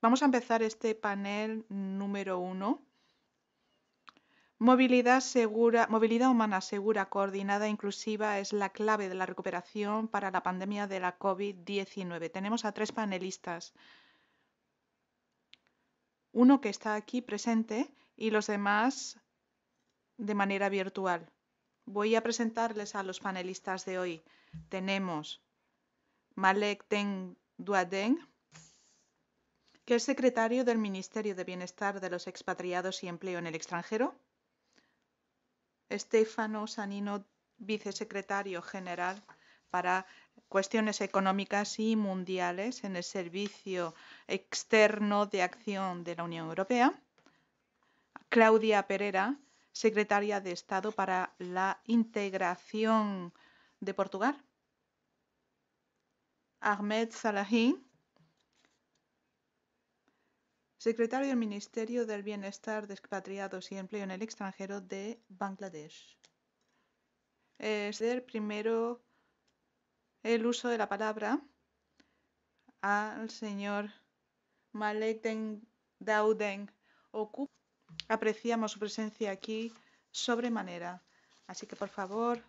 Vamos a empezar este panel número uno. Movilidad, segura, movilidad humana segura, coordinada e inclusiva es la clave de la recuperación para la pandemia de la COVID-19. Tenemos a tres panelistas. Uno que está aquí presente y los demás de manera virtual. Voy a presentarles a los panelistas de hoy. Tenemos Malek Teng Duadeng, que es secretario del Ministerio de Bienestar de los Expatriados y Empleo en el extranjero. Estefano Sanino, vicesecretario general para cuestiones económicas y mundiales en el Servicio Externo de Acción de la Unión Europea. Claudia Pereira, secretaria de Estado para la Integración de Portugal. Ahmed Salahin, secretario del Ministerio del Bienestar de Expatriados y Empleo en el Extranjero de Bangladesh. Es el primero el uso de la palabra al señor Malek Dauden Oku. Apreciamos su presencia aquí sobremanera. Así que, por favor,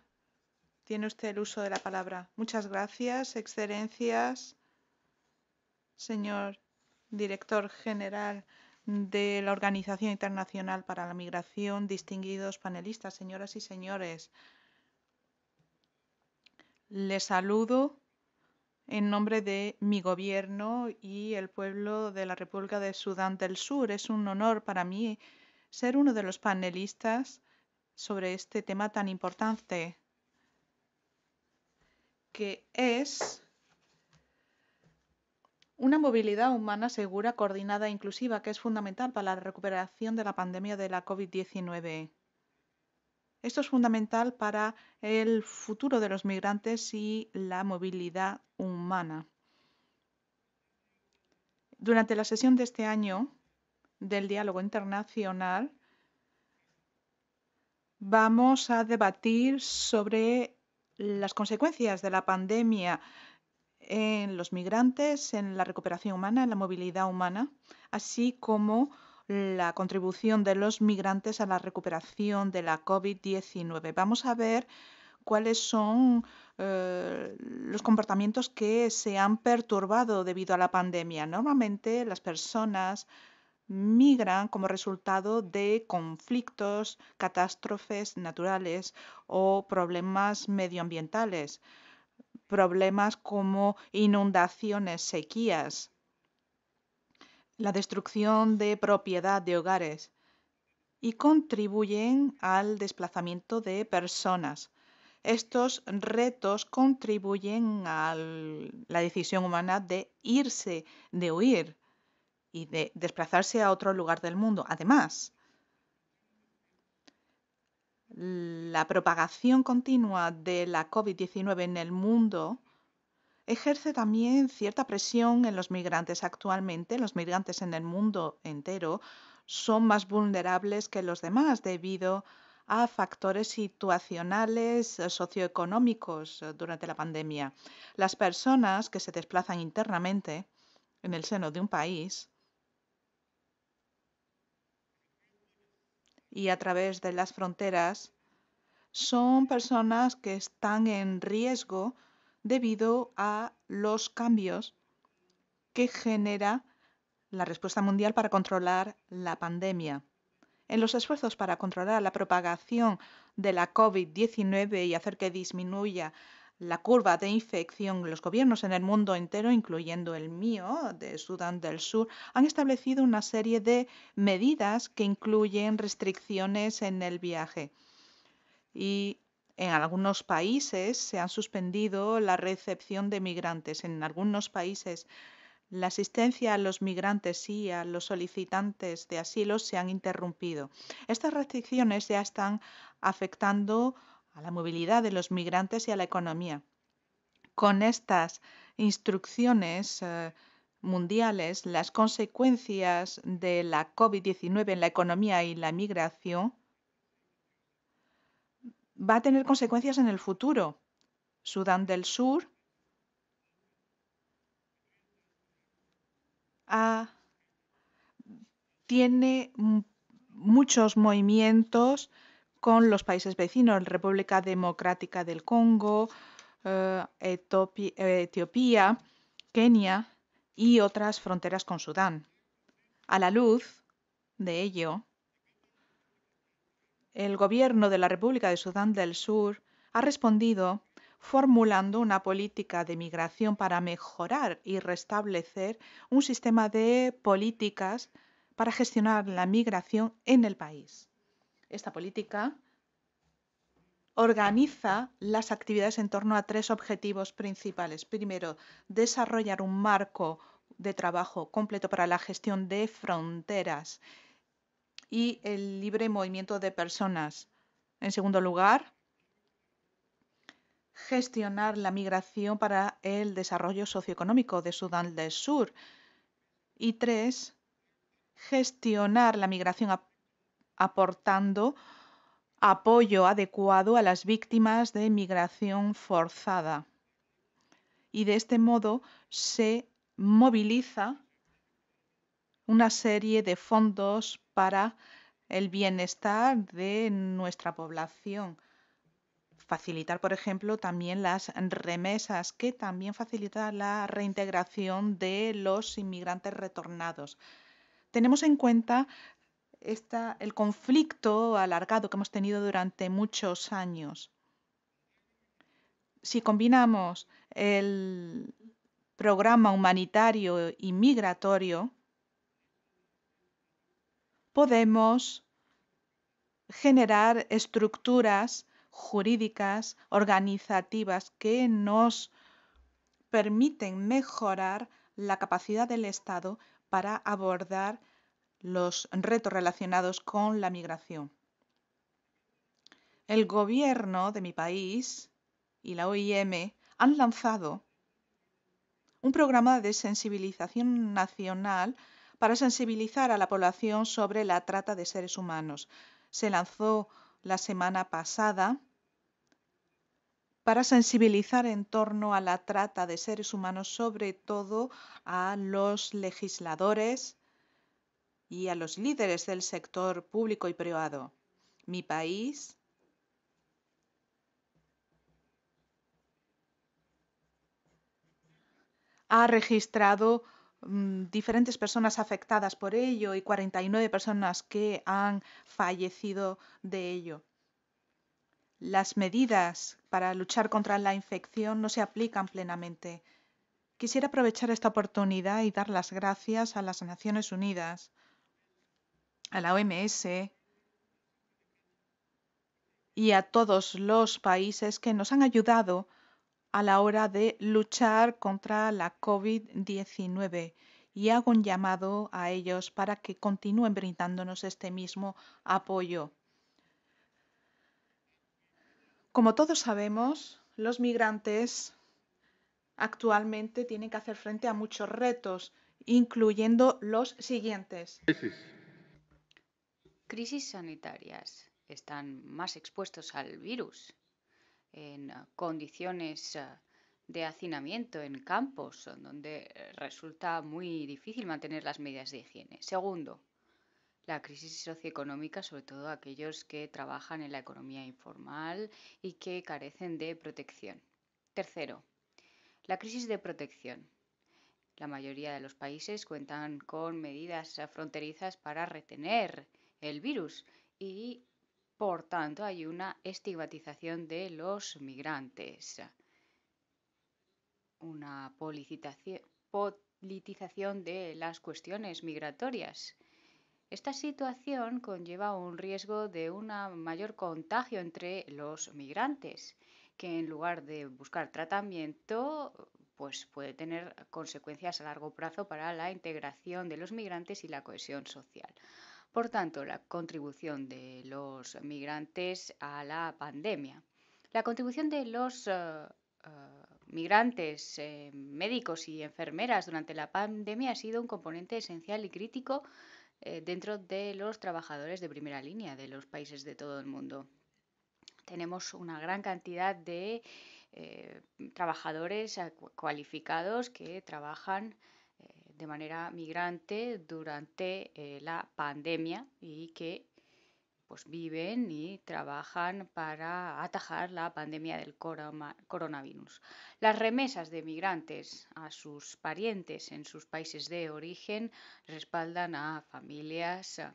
tiene usted el uso de la palabra. Muchas gracias, excelencias, señor director general de la Organización Internacional para la Migración, distinguidos panelistas, señoras y señores. Les saludo en nombre de mi gobierno y el pueblo de la República de Sudán del Sur. Es un honor para mí ser uno de los panelistas sobre este tema tan importante que es una movilidad humana segura, coordinada e inclusiva que es fundamental para la recuperación de la pandemia de la COVID-19. Esto es fundamental para el futuro de los migrantes y la movilidad humana. Durante la sesión de este año del diálogo internacional, vamos a debatir sobre las consecuencias de la pandemia en los migrantes, en la recuperación humana, en la movilidad humana, así como la contribución de los migrantes a la recuperación de la COVID-19. Vamos a ver cuáles son eh, los comportamientos que se han perturbado debido a la pandemia. Normalmente las personas migran como resultado de conflictos, catástrofes naturales o problemas medioambientales problemas como inundaciones, sequías, la destrucción de propiedad de hogares y contribuyen al desplazamiento de personas. Estos retos contribuyen a la decisión humana de irse, de huir y de desplazarse a otro lugar del mundo. Además, la propagación continua de la COVID-19 en el mundo ejerce también cierta presión en los migrantes. Actualmente los migrantes en el mundo entero son más vulnerables que los demás debido a factores situacionales eh, socioeconómicos eh, durante la pandemia. Las personas que se desplazan internamente en el seno de un país y a través de las fronteras son personas que están en riesgo debido a los cambios que genera la respuesta mundial para controlar la pandemia. En los esfuerzos para controlar la propagación de la COVID-19 y hacer que disminuya la curva de infección, los gobiernos en el mundo entero, incluyendo el mío, de Sudán del Sur, han establecido una serie de medidas que incluyen restricciones en el viaje. Y en algunos países se han suspendido la recepción de migrantes. En algunos países la asistencia a los migrantes y a los solicitantes de asilo se han interrumpido. Estas restricciones ya están afectando a la movilidad de los migrantes y a la economía. Con estas instrucciones eh, mundiales, las consecuencias de la COVID-19 en la economía y la migración va a tener consecuencias en el futuro. Sudán del Sur tiene muchos movimientos con los países vecinos, República Democrática del Congo, eh, Etiopía, Kenia y otras fronteras con Sudán. A la luz de ello, el gobierno de la República de Sudán del Sur ha respondido formulando una política de migración para mejorar y restablecer un sistema de políticas para gestionar la migración en el país esta política organiza las actividades en torno a tres objetivos principales. Primero, desarrollar un marco de trabajo completo para la gestión de fronteras y el libre movimiento de personas. En segundo lugar, gestionar la migración para el desarrollo socioeconómico de Sudán del Sur. Y tres, gestionar la migración a aportando apoyo adecuado a las víctimas de migración forzada. Y de este modo se moviliza una serie de fondos para el bienestar de nuestra población. Facilitar, por ejemplo, también las remesas, que también facilita la reintegración de los inmigrantes retornados. Tenemos en cuenta el conflicto alargado que hemos tenido durante muchos años. Si combinamos el programa humanitario y migratorio, podemos generar estructuras jurídicas, organizativas que nos permiten mejorar la capacidad del Estado para abordar los retos relacionados con la migración. El gobierno de mi país y la OIM han lanzado un programa de sensibilización nacional para sensibilizar a la población sobre la trata de seres humanos. Se lanzó la semana pasada para sensibilizar en torno a la trata de seres humanos, sobre todo a los legisladores, y a los líderes del sector público y privado. Mi país ha registrado mm, diferentes personas afectadas por ello y 49 personas que han fallecido de ello. Las medidas para luchar contra la infección no se aplican plenamente. Quisiera aprovechar esta oportunidad y dar las gracias a las Naciones Unidas a la OMS y a todos los países que nos han ayudado a la hora de luchar contra la COVID-19 y hago un llamado a ellos para que continúen brindándonos este mismo apoyo. Como todos sabemos, los migrantes actualmente tienen que hacer frente a muchos retos, incluyendo los siguientes crisis sanitarias, están más expuestos al virus, en eh, condiciones eh, de hacinamiento, en campos, donde eh, resulta muy difícil mantener las medidas de higiene. Segundo, la crisis socioeconómica, sobre todo aquellos que trabajan en la economía informal y que carecen de protección. Tercero, la crisis de protección. La mayoría de los países cuentan con medidas fronterizas para retener el virus y por tanto hay una estigmatización de los migrantes, una politización de las cuestiones migratorias. Esta situación conlleva un riesgo de un mayor contagio entre los migrantes, que en lugar de buscar tratamiento, pues puede tener consecuencias a largo plazo para la integración de los migrantes y la cohesión social por tanto, la contribución de los migrantes a la pandemia. La contribución de los eh, eh, migrantes, eh, médicos y enfermeras durante la pandemia ha sido un componente esencial y crítico dentro de los trabajadores de primera línea de los países de todo el mundo. Tenemos una gran cantidad de trabajadores cualificados que trabajan de manera migrante durante eh, la pandemia y que pues viven y trabajan para atajar la pandemia del coronavirus. Las remesas de migrantes a sus parientes en sus países de origen respaldan a familias eh,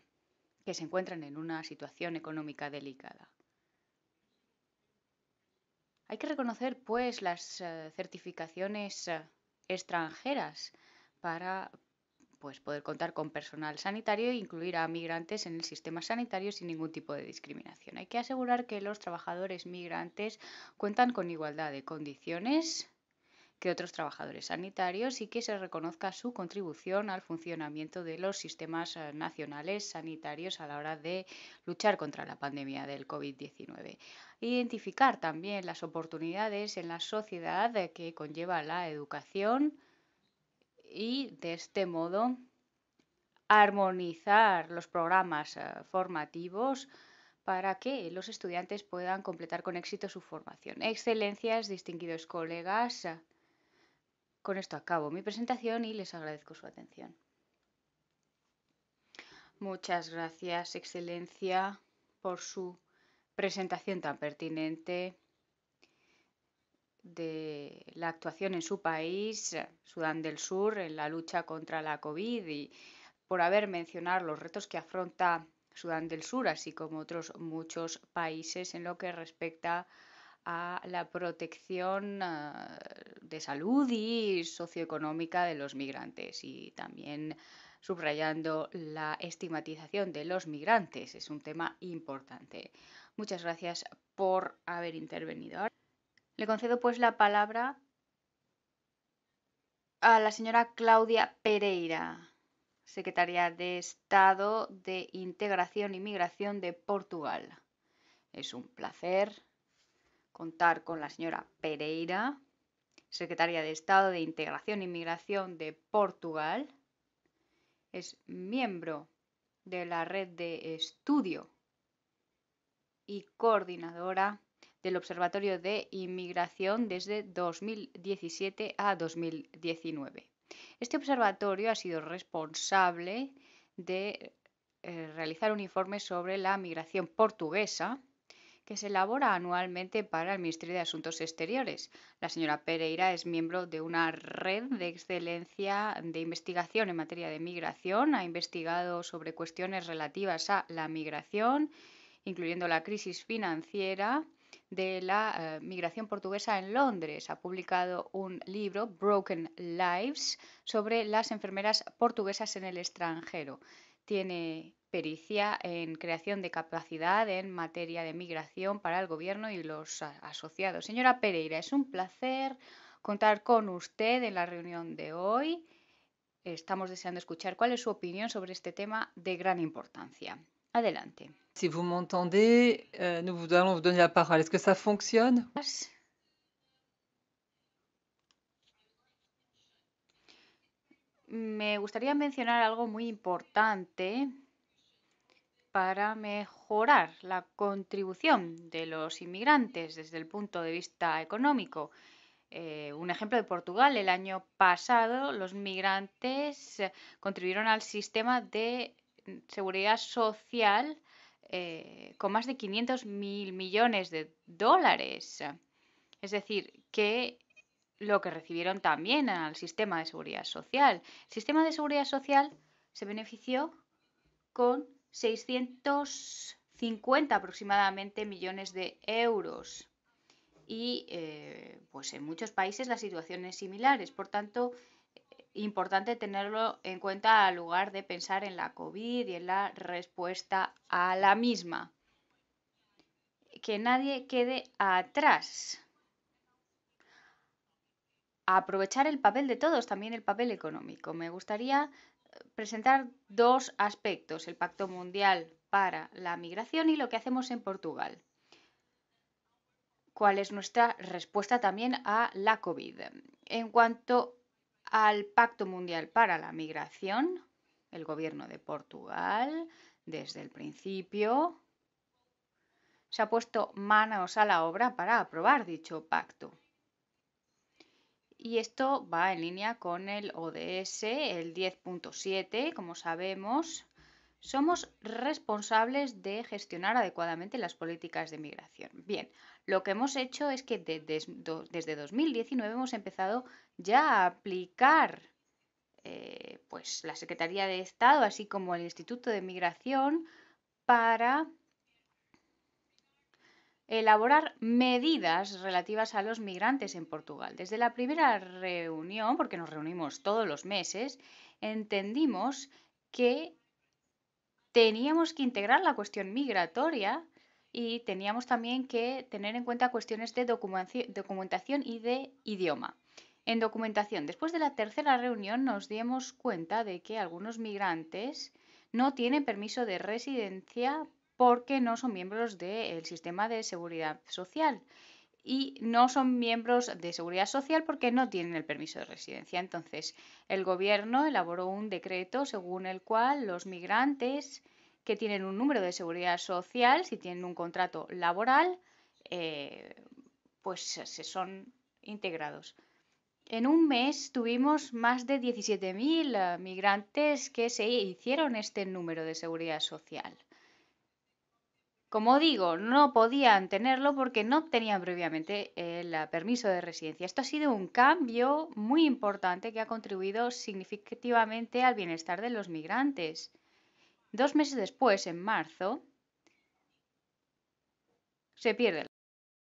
que se encuentran en una situación económica delicada. Hay que reconocer, pues, las eh, certificaciones extranjeras para pues, poder contar con personal sanitario e incluir a migrantes en el sistema sanitario sin ningún tipo de discriminación. Hay que asegurar que los trabajadores migrantes cuentan con igualdad de condiciones que otros trabajadores sanitarios y que se reconozca su contribución al funcionamiento de los sistemas eh, nacionales sanitarios a la hora de luchar contra la pandemia del COVID-19. Identificar también las oportunidades en la sociedad eh, que conlleva la educación y de este modo armonizar los programas eh, formativos para que los estudiantes puedan completar con éxito su formación. Excelencias, distinguidos colegas, eh, con esto acabo mi presentación y les agradezco su atención. Muchas gracias, Excelencia, por su presentación tan pertinente de la actuación en su país, eh, Sudán del Sur, en la lucha contra la COVID y por haber mencionado los retos que afronta Sudán del Sur, así como otros muchos países en lo que respecta a la protección eh, de salud y socioeconómica de los migrantes y también subrayando la estigmatización de los migrantes. Es un tema importante. Muchas gracias por haber intervenido. Le concedo pues la palabra a la señora Claudia Pereira, secretaria de Estado de Integración y Migración de Portugal. Es un placer contar con la señora Pereira, secretaria de Estado de Integración y Migración de Portugal. Es miembro de la red de estudio y coordinadora del Observatorio de Inmigración desde 2017 a 2019. Este observatorio ha sido responsable de eh, realizar un informe sobre la migración portuguesa que se elabora anualmente para el Ministerio de Asuntos Exteriores. La señora Pereira es miembro de una red de excelencia de investigación en materia de migración. Ha investigado sobre cuestiones relativas a la migración, incluyendo la crisis financiera, de la eh, migración portuguesa en Londres. Ha publicado un libro, Broken Lives, sobre las enfermeras portuguesas en el extranjero. Tiene pericia en creación de capacidad en materia de migración para el gobierno y los asociados. Señora Pereira, es un placer contar con usted en la reunión de hoy. Estamos deseando escuchar cuál es su opinión sobre este tema de gran importancia. Adelante. Si vous m'entendez, euh, nous vous allons donner la parole. ¿Es que ça Me gustaría mencionar algo muy importante para mejorar la contribución de los inmigrantes desde el punto de vista económico. Eh, un ejemplo de Portugal, el año pasado los migrantes contribuyeron al sistema de seguridad social eh, con más de 500 mil millones de dólares. Es decir, que lo que recibieron también al sistema de seguridad social. El sistema de seguridad social se benefició con 650 aproximadamente millones de euros. Y eh, pues en muchos países la situación es similar. Por tanto, importante tenerlo en cuenta al lugar de pensar en la COVID y en la respuesta a la misma. Que nadie quede atrás. Aprovechar el papel de todos, también el papel económico. Me gustaría presentar dos aspectos, el Pacto Mundial para la Migración y lo que hacemos en Portugal. ¿Cuál es nuestra respuesta también a la COVID? En cuanto al Pacto Mundial para la Migración, el gobierno de Portugal, desde el principio, se ha puesto manos a la obra para aprobar dicho pacto. Y esto va en línea con el ODS, el 10.7, como sabemos, somos responsables de gestionar adecuadamente las políticas de migración. Bien, lo que hemos hecho es que desde 2019 hemos empezado ya a aplicar eh, pues, la Secretaría de Estado, así como el Instituto de Migración, para elaborar medidas relativas a los migrantes en Portugal. Desde la primera reunión, porque nos reunimos todos los meses, entendimos que teníamos que integrar la cuestión migratoria y teníamos también que tener en cuenta cuestiones de documentación y de idioma. En documentación, después de la tercera reunión nos dimos cuenta de que algunos migrantes no tienen permiso de residencia porque no son miembros del sistema de seguridad social y no son miembros de seguridad social porque no tienen el permiso de residencia. Entonces, el gobierno elaboró un decreto según el cual los migrantes que tienen un número de seguridad social, si tienen un contrato laboral, eh, pues se son integrados. En un mes tuvimos más de 17.000 eh, migrantes que se hicieron este número de seguridad social. Como digo, no podían tenerlo porque no tenían previamente el eh, permiso de residencia. Esto ha sido un cambio muy importante que ha contribuido significativamente al bienestar de los migrantes. Dos meses después, en marzo, se pierde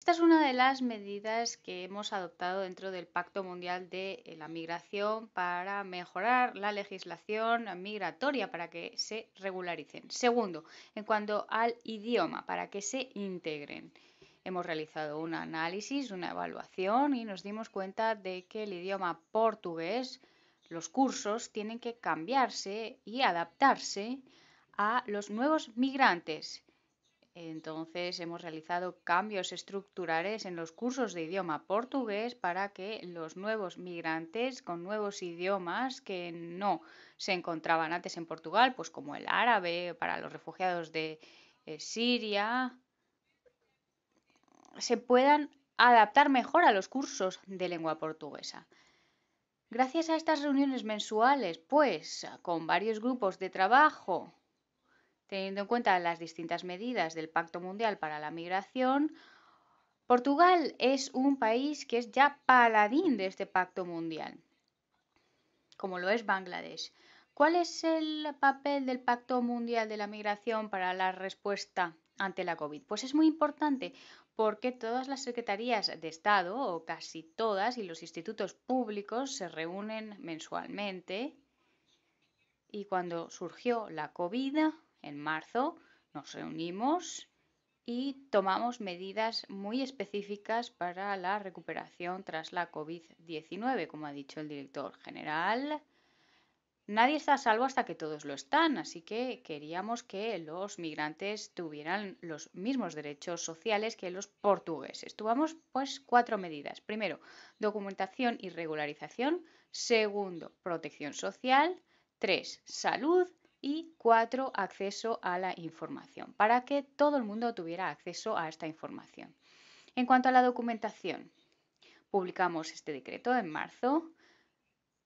esta es una de las medidas que hemos adoptado dentro del Pacto Mundial de eh, la Migración para mejorar la legislación migratoria para que se regularicen. Segundo, en cuanto al idioma, para que se integren. Hemos realizado un análisis, una evaluación y nos dimos cuenta de que el idioma portugués, los cursos tienen que cambiarse y adaptarse a los nuevos migrantes entonces hemos realizado cambios estructurales en los cursos de idioma portugués para que los nuevos migrantes con nuevos idiomas que no se encontraban antes en Portugal, pues como el árabe para los refugiados de eh, Siria, se puedan adaptar mejor a los cursos de lengua portuguesa. Gracias a estas reuniones mensuales, pues, con varios grupos de trabajo Teniendo en cuenta las distintas medidas del Pacto Mundial para la Migración, Portugal es un país que es ya paladín de este Pacto Mundial, como lo es Bangladesh. ¿Cuál es el papel del Pacto Mundial de la Migración para la respuesta ante la COVID? Pues es muy importante porque todas las secretarías de Estado, o casi todas, y los institutos públicos se reúnen mensualmente. Y cuando surgió la COVID, en marzo nos reunimos y tomamos medidas muy específicas para la recuperación tras la COVID-19, como ha dicho el director general. Nadie está a salvo hasta que todos lo están, así que queríamos que los migrantes tuvieran los mismos derechos sociales que los portugueses. Tuvimos pues cuatro medidas. Primero, documentación y regularización. Segundo, protección social. Tres, salud y cuatro, acceso a la información, para que todo el mundo tuviera acceso a esta información. En cuanto a la documentación, publicamos este decreto en marzo,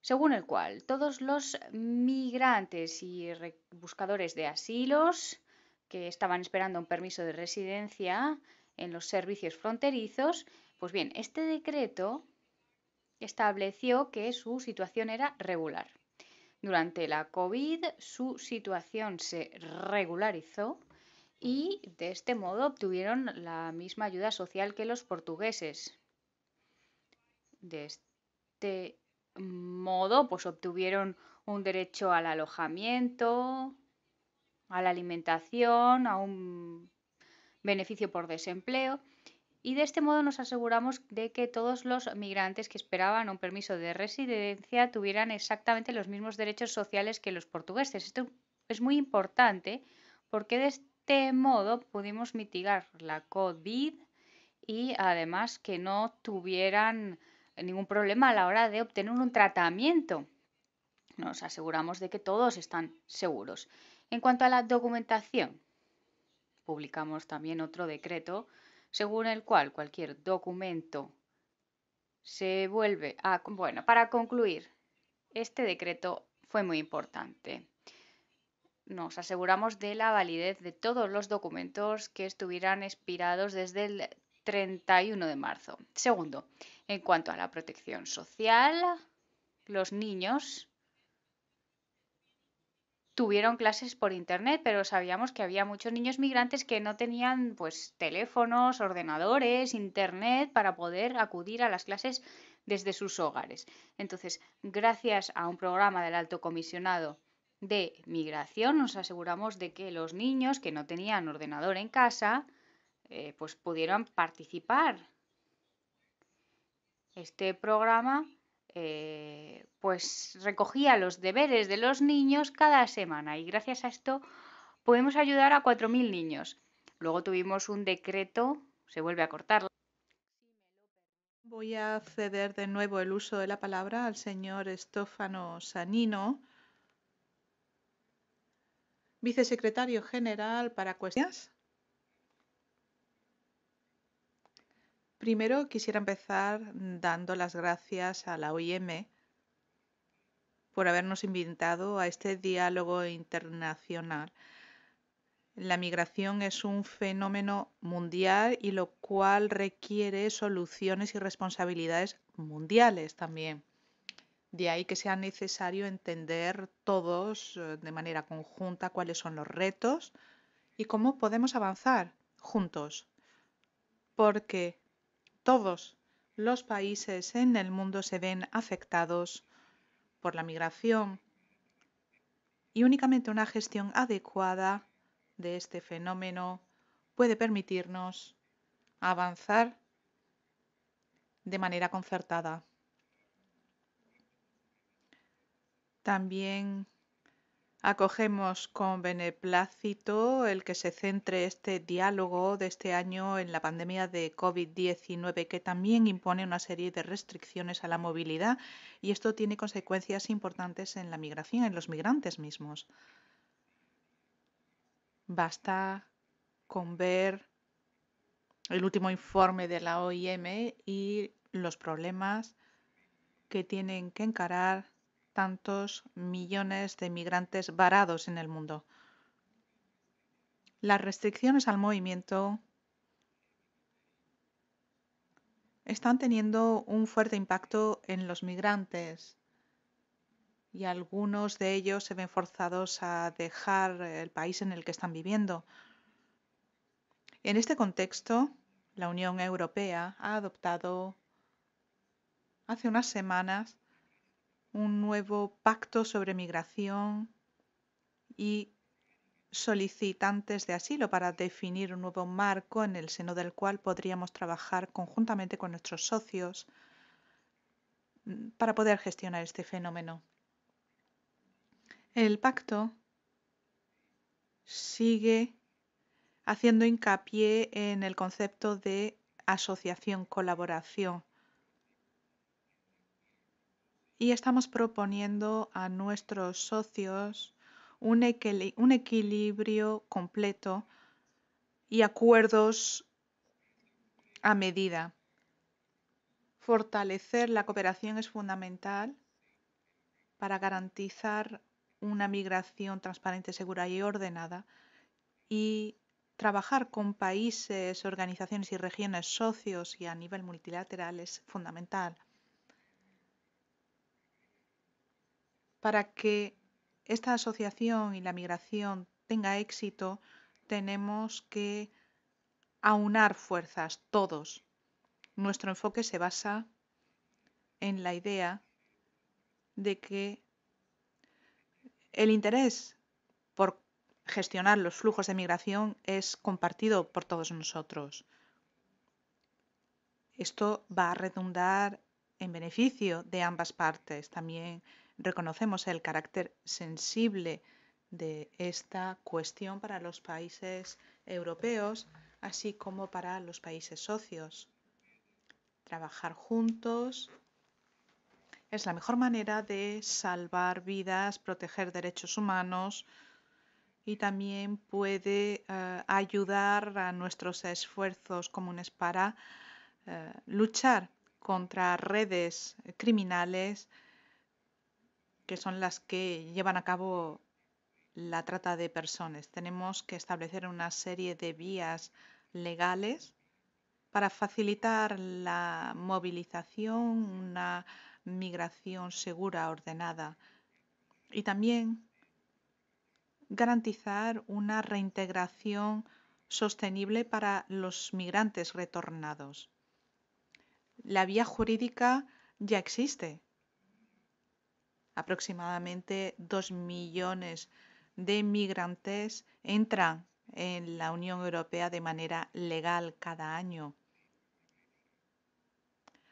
según el cual todos los migrantes y buscadores de asilos que estaban esperando un permiso de residencia en los servicios fronterizos, pues bien, este decreto estableció que su situación era regular. Durante la COVID su situación se regularizó y de este modo obtuvieron la misma ayuda social que los portugueses. De este modo, pues obtuvieron un derecho al alojamiento, a la alimentación, a un beneficio por desempleo y de este modo nos aseguramos de que todos los migrantes que esperaban un permiso de residencia tuvieran exactamente los mismos derechos sociales que los portugueses. Esto es muy importante porque de este modo pudimos mitigar la COVID y además que no tuvieran ningún problema a la hora de obtener un tratamiento. Nos aseguramos de que todos están seguros. En cuanto a la documentación, publicamos también otro decreto según el cual cualquier documento se vuelve a... Bueno, para concluir, este decreto fue muy importante. Nos aseguramos de la validez de todos los documentos que estuvieran expirados desde el 31 de marzo. Segundo, en cuanto a la protección social, los niños tuvieron clases por internet, pero sabíamos que había muchos niños migrantes que no tenían pues teléfonos, ordenadores, internet para poder acudir a las clases desde sus hogares. Entonces, gracias a un programa del Alto Comisionado de Migración, nos aseguramos de que los niños que no tenían ordenador en casa, eh, pues pudieran participar. Este programa eh, pues recogía los deberes de los niños cada semana y gracias a esto podemos ayudar a 4.000 niños. Luego tuvimos un decreto, se vuelve a cortar. Voy a ceder de nuevo el uso de la palabra al señor Estófano Sanino, vicesecretario general para cuestiones. Primero quisiera empezar dando las gracias a la OIM por habernos invitado a este diálogo internacional. La migración es un fenómeno mundial y lo cual requiere soluciones y responsabilidades mundiales también. De ahí que sea necesario entender todos eh, de manera conjunta cuáles son los retos y cómo podemos avanzar juntos. Porque todos los países en el mundo se ven afectados por la migración y únicamente una gestión adecuada de este fenómeno puede permitirnos avanzar de manera concertada. También Acogemos con beneplácito el que se centre este diálogo de este año en la pandemia de COVID-19, que también impone una serie de restricciones a la movilidad y esto tiene consecuencias importantes en la migración, en los migrantes mismos. Basta con ver el último informe de la OIM y los problemas que tienen que encarar tantos millones de migrantes varados en el mundo. Las restricciones al movimiento están teniendo un fuerte impacto en los migrantes y algunos de ellos se ven forzados a dejar el país en el que están viviendo. En este contexto, la Unión Europea ha adoptado hace unas semanas un nuevo pacto sobre migración y solicitantes de asilo para definir un nuevo marco en el seno del cual podríamos trabajar conjuntamente con nuestros socios para poder gestionar este fenómeno. El pacto sigue haciendo hincapié en el concepto de asociación, colaboración y estamos proponiendo a nuestros socios un, equilibrio completo y acuerdos a medida. Fortalecer la cooperación es fundamental para garantizar una migración transparente, segura y ordenada y trabajar con países, organizaciones y regiones socios y a nivel multilateral es fundamental. Para que esta asociación y la migración tenga éxito, tenemos que aunar fuerzas todos. Nuestro enfoque se basa en la idea de que el interés por gestionar los flujos de migración es compartido por todos nosotros. Esto va a redundar en beneficio de ambas partes, también reconocemos el carácter sensible de esta cuestión para los países europeos, así como para los países socios. Trabajar juntos es la mejor manera de salvar vidas, proteger derechos humanos y también puede eh, ayudar a nuestros esfuerzos comunes para eh, luchar contra redes criminales que son las que llevan a cabo la trata de personas. Tenemos que establecer una serie de vías legales para facilitar la movilización, una migración segura, ordenada y también garantizar una reintegración sostenible para los migrantes retornados. La vía jurídica ya existe aproximadamente dos millones de migrantes entran en la Unión Europea de manera legal cada año.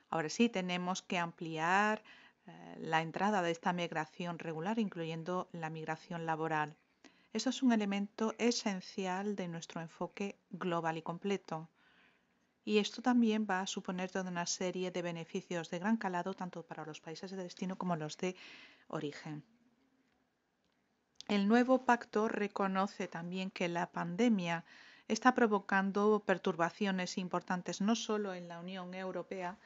Ahora sí, tenemos que ampliar eh, la entrada de esta migración regular, incluyendo la migración laboral. Eso es un elemento esencial de nuestro enfoque global y completo. Y esto también va a suponer toda una serie de beneficios de gran calado tanto para los países de destino como los de origen. El nuevo pacto reconoce también que la pandemia está provocando perturbaciones importantes no solo en la Unión Europea,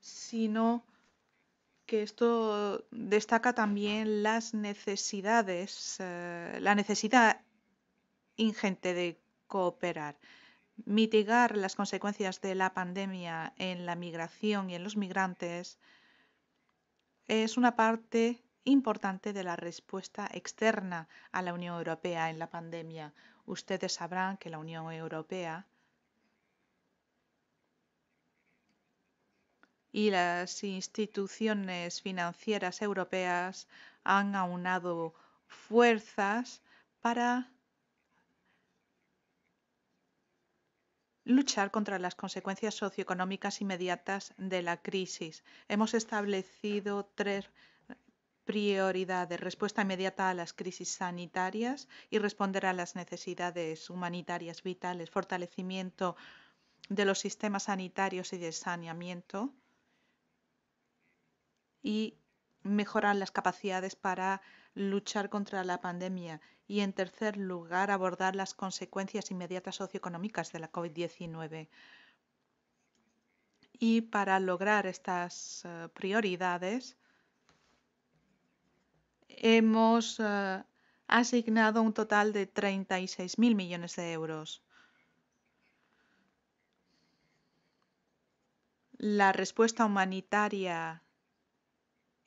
sino que esto destaca también las necesidades, eh, la necesidad ingente de cooperar, mitigar las consecuencias de la pandemia en la migración y en los migrantes, es una parte importante de la respuesta externa a la Unión Europea en la pandemia. Ustedes sabrán que la Unión Europea y las instituciones financieras europeas han aunado fuerzas para Luchar contra las consecuencias socioeconómicas inmediatas de la crisis. Hemos establecido tres prioridades, respuesta inmediata a las crisis sanitarias y responder a las necesidades humanitarias vitales, fortalecimiento de los sistemas sanitarios y de saneamiento y mejorar las capacidades para luchar contra la pandemia y, en tercer lugar, abordar las consecuencias inmediatas socioeconómicas de la COVID-19. Y para lograr estas eh, prioridades, hemos eh, asignado un total de 36.000 millones de euros. La respuesta humanitaria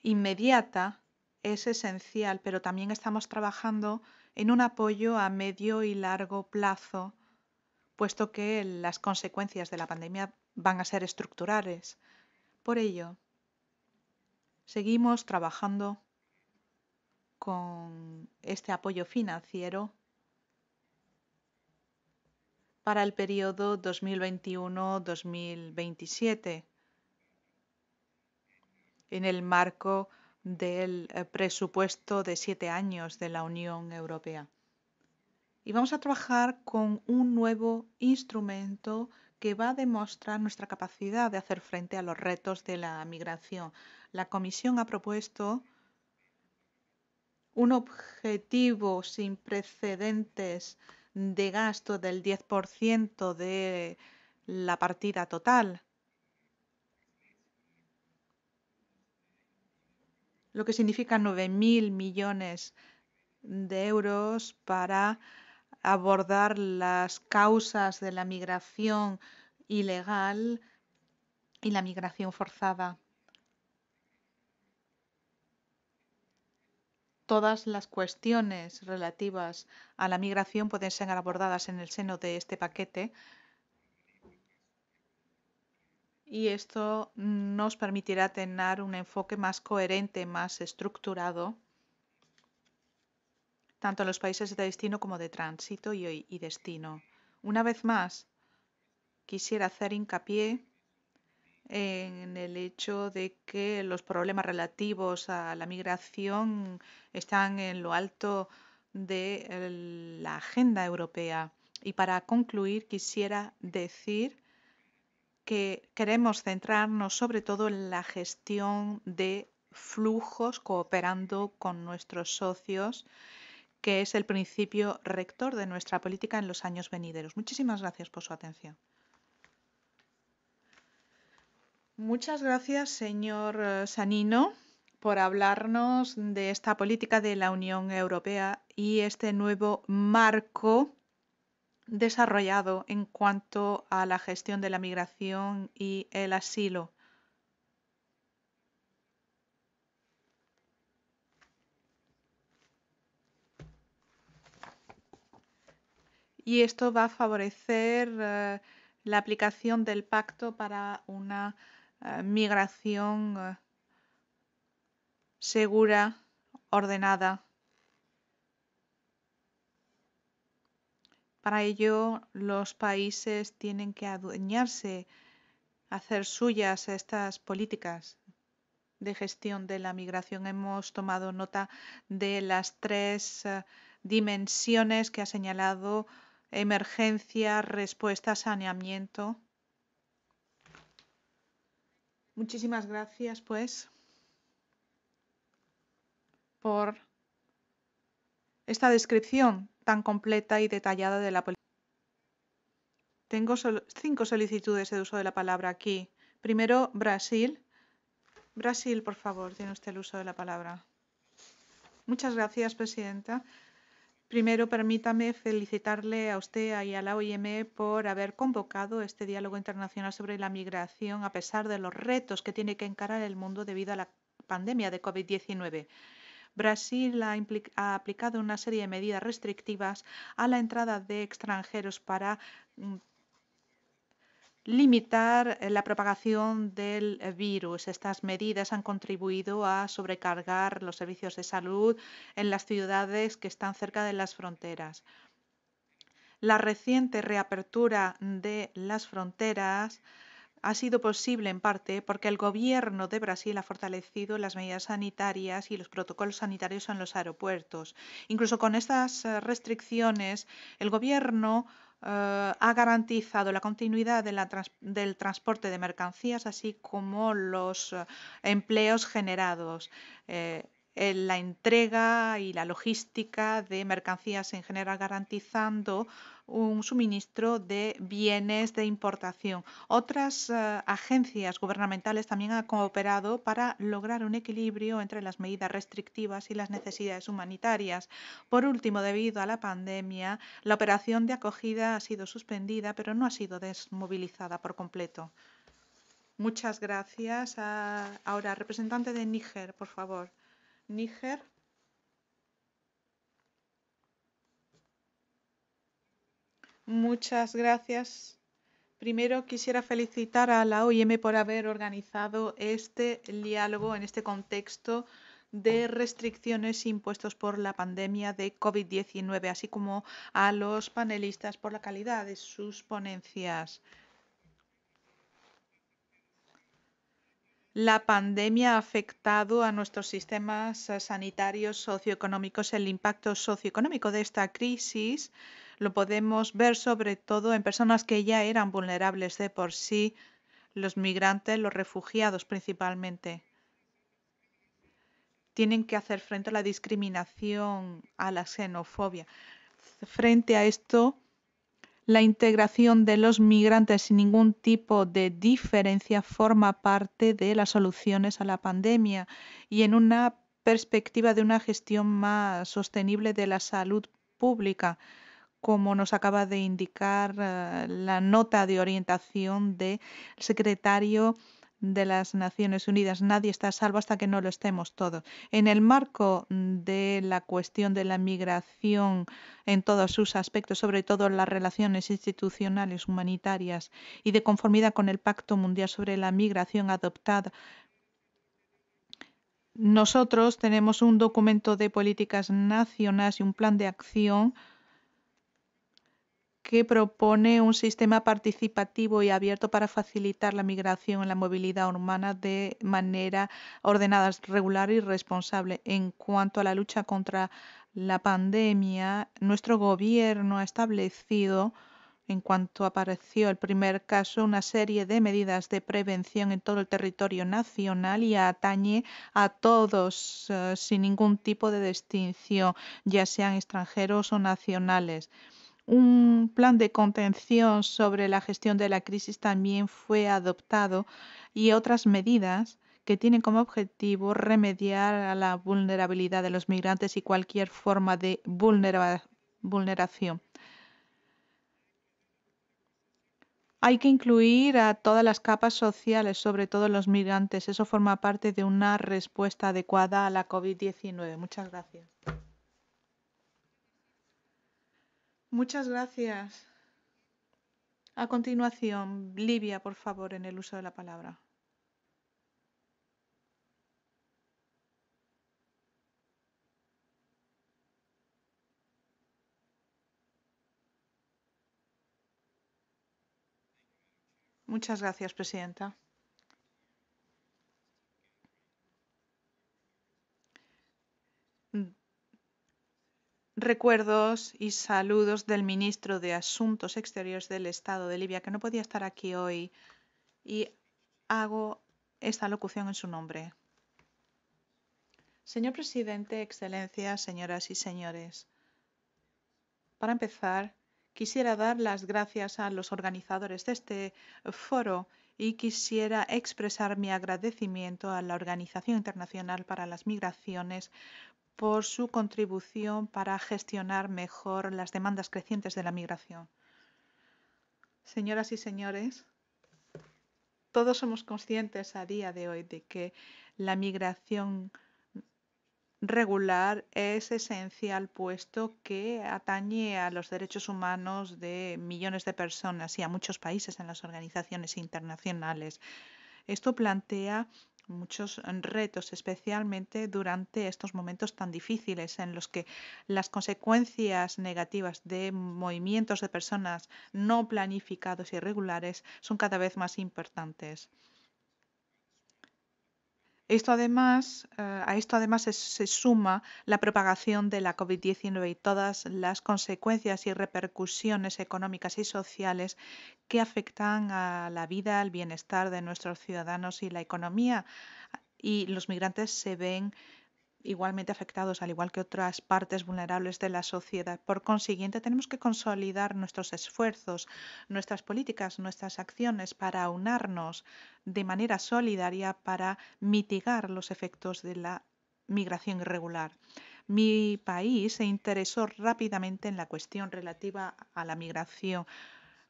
inmediata es esencial, pero también estamos trabajando en un apoyo a medio y largo plazo, puesto que las consecuencias de la pandemia van a ser estructurales. Por ello, seguimos trabajando con este apoyo financiero para el periodo 2021-2027 en el marco del eh, presupuesto de siete años de la Unión Europea. Y vamos a trabajar con un nuevo instrumento que va a demostrar nuestra capacidad de hacer frente a los retos de la migración. La Comisión ha propuesto un objetivo sin precedentes de gasto del 10% de la partida total lo que significa 9.000 millones de euros para abordar las causas de la migración ilegal y la migración forzada. Todas las cuestiones relativas a la migración pueden ser abordadas en el seno de este paquete y esto nos permitirá tener un enfoque más coherente, más estructurado, tanto en los países de destino como de tránsito y, destino. Una vez más, quisiera hacer hincapié en el hecho de que los problemas relativos a la migración están en lo alto de la agenda europea. Y para concluir, quisiera decir que queremos centrarnos sobre todo en la gestión de flujos cooperando con nuestros socios, que es el principio rector de nuestra política en los años venideros. Muchísimas gracias por su atención. Muchas gracias, señor eh, Sanino, por hablarnos de esta política de la Unión Europea y este nuevo marco desarrollado en cuanto a la gestión de la migración y el asilo. Y esto va a favorecer eh, la aplicación del pacto para una eh, migración eh, segura, ordenada Para ello, los países tienen que adueñarse, hacer suyas estas políticas de gestión de la migración. Hemos tomado nota de las tres eh, dimensiones que ha señalado emergencia, respuesta, saneamiento. Muchísimas gracias, pues, por esta descripción tan completa y detallada de la política. Tengo cinco solicitudes de uso de la palabra aquí. Primero, Brasil. Brasil, por favor, tiene usted el uso de la palabra. Muchas gracias, Presidenta. Primero, permítame felicitarle a usted y a la OIM por haber convocado este diálogo internacional sobre la migración a pesar de los retos que tiene que encarar el mundo debido a la pandemia de COVID-19. Brasil ha, aplicado una serie de medidas restrictivas a la entrada de extranjeros para mm, limitar eh, la propagación del eh, virus. Estas medidas han contribuido a sobrecargar los servicios de salud en las ciudades que están cerca de las fronteras. La reciente reapertura de las fronteras ha sido posible en parte porque el gobierno de Brasil ha fortalecido las medidas sanitarias y los protocolos sanitarios en los aeropuertos. Incluso con estas eh, restricciones, el gobierno eh, ha garantizado la continuidad del transporte de mercancías, así como los eh, empleos generados la entrega y la logística de mercancías en general, garantizando un suministro de bienes de importación. Otras eh, agencias gubernamentales también han cooperado para lograr un equilibrio entre las medidas restrictivas y las necesidades humanitarias. Por último, debido a la pandemia, la operación de acogida ha sido suspendida, pero no ha sido desmovilizada por completo. Muchas gracias. Ah, ahora, representante de Níger, por favor. Níger Muchas gracias. Primero quisiera felicitar a la OIM por haber organizado este diálogo en este contexto de restricciones e impuestos por la pandemia de COVID-19, así como a los panelistas por la calidad de sus ponencias. la pandemia ha afectado a nuestros sistemas eh, sanitarios socioeconómicos. El impacto socioeconómico de esta crisis lo podemos ver sobre todo en personas que ya eran vulnerables de por sí, los migrantes, los refugiados principalmente. Tienen que hacer frente a la discriminación, a la xenofobia. Frente a esto, la integración de los migrantes sin ningún tipo de diferencia forma parte de las soluciones a la pandemia y en una perspectiva de una gestión más sostenible de la salud pública, como nos acaba de indicar eh, la nota de orientación del secretario de las Naciones Unidas. Nadie está salvo hasta que no lo estemos todos. En el marco de la cuestión de la migración en todos sus aspectos, sobre todo las relaciones institucionales, humanitarias y de conformidad con el Pacto Mundial sobre la Migración adoptada, nosotros tenemos un documento de políticas nacionales y un plan de acción que propone un sistema participativo y abierto para facilitar la migración y la movilidad humana de manera ordenada, regular y responsable. En cuanto a la lucha contra la pandemia, nuestro gobierno ha establecido en cuanto apareció el primer caso, una serie de medidas de prevención en todo el territorio nacional y atañe a todos eh, sin ningún tipo de distinción, ya sean extranjeros o nacionales. Un plan de contención sobre la gestión de la crisis también fue adoptado y otras medidas que tienen como objetivo remediar a la vulnerabilidad de los migrantes y cualquier forma de vulneración. Hay que incluir a todas las capas sociales, sobre todo los migrantes. Eso forma parte de una respuesta adecuada a la COVID-19. Muchas gracias. Muchas gracias. A continuación, Livia, por favor, en el uso de la palabra. Muchas gracias, Presidenta. recuerdos y saludos del ministro de Asuntos Exteriores del Estado de Libia, que no podía estar aquí hoy, y hago esta locución en su nombre. Señor presidente, excelencias, señoras y señores, para empezar, quisiera dar las gracias a los organizadores de este foro y quisiera expresar mi agradecimiento a la Organización Internacional para las Migraciones por su contribución para gestionar mejor las demandas crecientes de la migración. Señoras y señores, todos somos conscientes a día de hoy de que la migración regular es esencial puesto que atañe a los derechos humanos de millones de personas y a muchos países en las organizaciones internacionales. Esto plantea muchos eh, retos, especialmente durante estos momentos tan difíciles en los que las consecuencias negativas de movimientos de personas no planificados y irregulares son cada vez más importantes. Esto además, eh, a esto además se, suma la propagación de la COVID-19 y todas las consecuencias y repercusiones económicas y sociales que afectan a la vida, al bienestar de nuestros ciudadanos y la economía. Y los migrantes se ven igualmente afectados, al igual que otras partes vulnerables de la sociedad. Por consiguiente, tenemos que consolidar nuestros esfuerzos, nuestras políticas, nuestras acciones para unarnos de manera solidaria para mitigar los efectos de la migración irregular. Mi país se interesó rápidamente en la cuestión relativa a la migración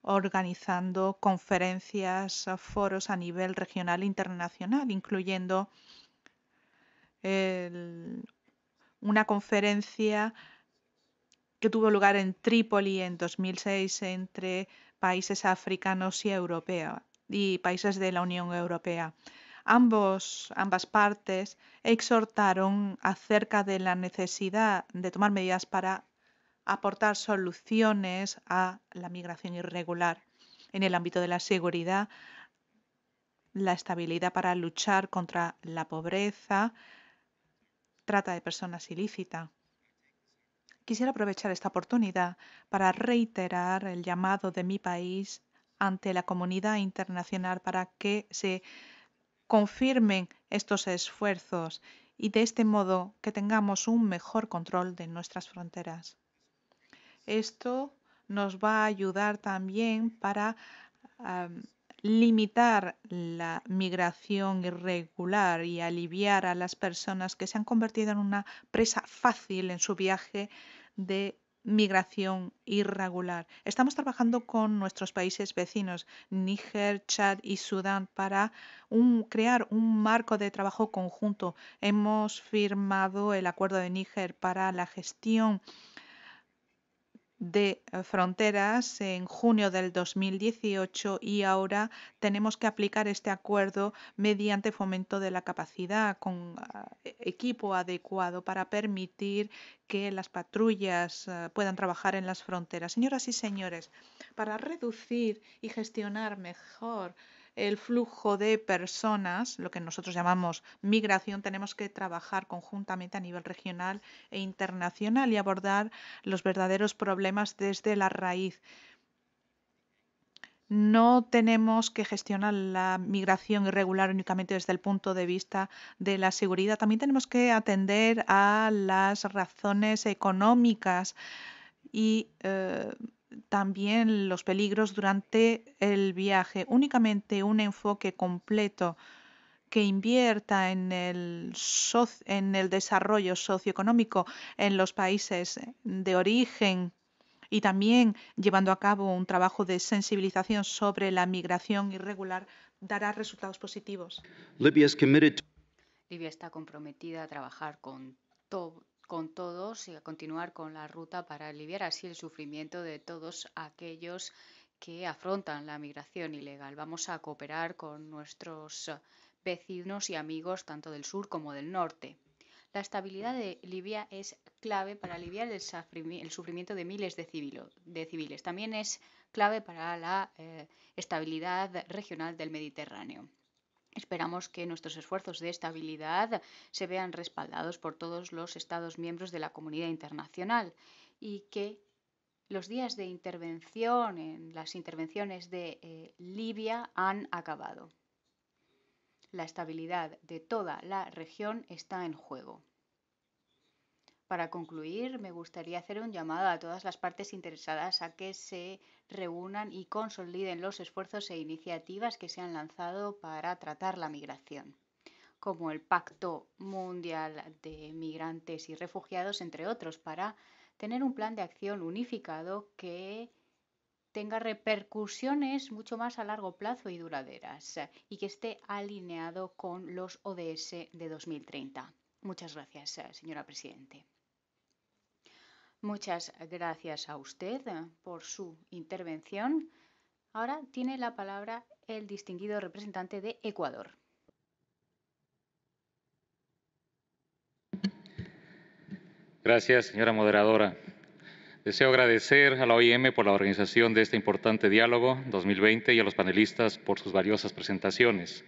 organizando conferencias, foros a nivel regional e internacional, incluyendo una conferencia que tuvo lugar en Trípoli en 2006 entre países africanos y europeos y países de la Unión Europea. ambas partes exhortaron acerca de la necesidad de tomar medidas para aportar soluciones a la migración irregular en el ámbito de la seguridad, la estabilidad para luchar contra la pobreza, trata de personas ilícita. Quisiera aprovechar esta oportunidad para reiterar el llamado de mi país ante la comunidad internacional para que se confirmen estos esfuerzos y de este modo que tengamos un mejor control de nuestras fronteras. Esto nos va a ayudar también para limitar la migración irregular y aliviar a las personas que se han convertido en una presa fácil en su viaje de migración irregular. Estamos trabajando con nuestros países vecinos, Níger, Chad y Sudán, para crear un marco de trabajo conjunto. Hemos firmado el acuerdo de Níger para la gestión de eh, fronteras en junio del 2018 y ahora tenemos que aplicar este acuerdo mediante fomento de la capacidad con ah, e, equipo adecuado para permitir que las patrullas ah, puedan trabajar en las fronteras. Señoras y señores, para reducir y gestionar mejor el flujo de personas, lo que nosotros llamamos migración, tenemos que trabajar conjuntamente a nivel regional e internacional y abordar los verdaderos problemas desde la raíz. No tenemos que gestionar la migración irregular únicamente desde el punto de vista de la seguridad. También tenemos que atender a las razones económicas y eh, también los peligros durante el viaje. Únicamente un enfoque completo que invierta en el, desarrollo socioeconómico en los países de origen y también llevando a cabo un trabajo de sensibilización sobre la migración irregular dará resultados positivos. Libia, está comprometida a trabajar con todo con todos y a continuar con la ruta para aliviar así el sufrimiento de todos aquellos que afrontan la migración ilegal. Vamos a cooperar con nuestros eh, vecinos y amigos tanto del sur como del norte. La estabilidad de Libia es clave para aliviar el, sufrimiento de miles de, civiles. También es clave para la eh, estabilidad regional del Mediterráneo. Esperamos que nuestros esfuerzos de estabilidad se vean respaldados por todos los Estados miembros de la comunidad internacional y que los días de intervención en las intervenciones de eh, Libia han acabado. La estabilidad de toda la región está en juego. Para concluir, me gustaría hacer un llamado a todas las partes interesadas a que se reúnan y consoliden los esfuerzos e iniciativas que se han lanzado para tratar la migración, como el Pacto Mundial de Migrantes y Refugiados, entre otros, para tener un plan de acción unificado que tenga repercusiones mucho más a largo plazo y duraderas y que esté alineado con los ODS de 2030. Muchas gracias, señora Presidente. Muchas gracias a usted eh, por su intervención. Ahora tiene la palabra el distinguido representante de Ecuador. Gracias, señora moderadora. Deseo agradecer a la OIM por la organización de este importante diálogo 2020 y a los panelistas por sus valiosas presentaciones.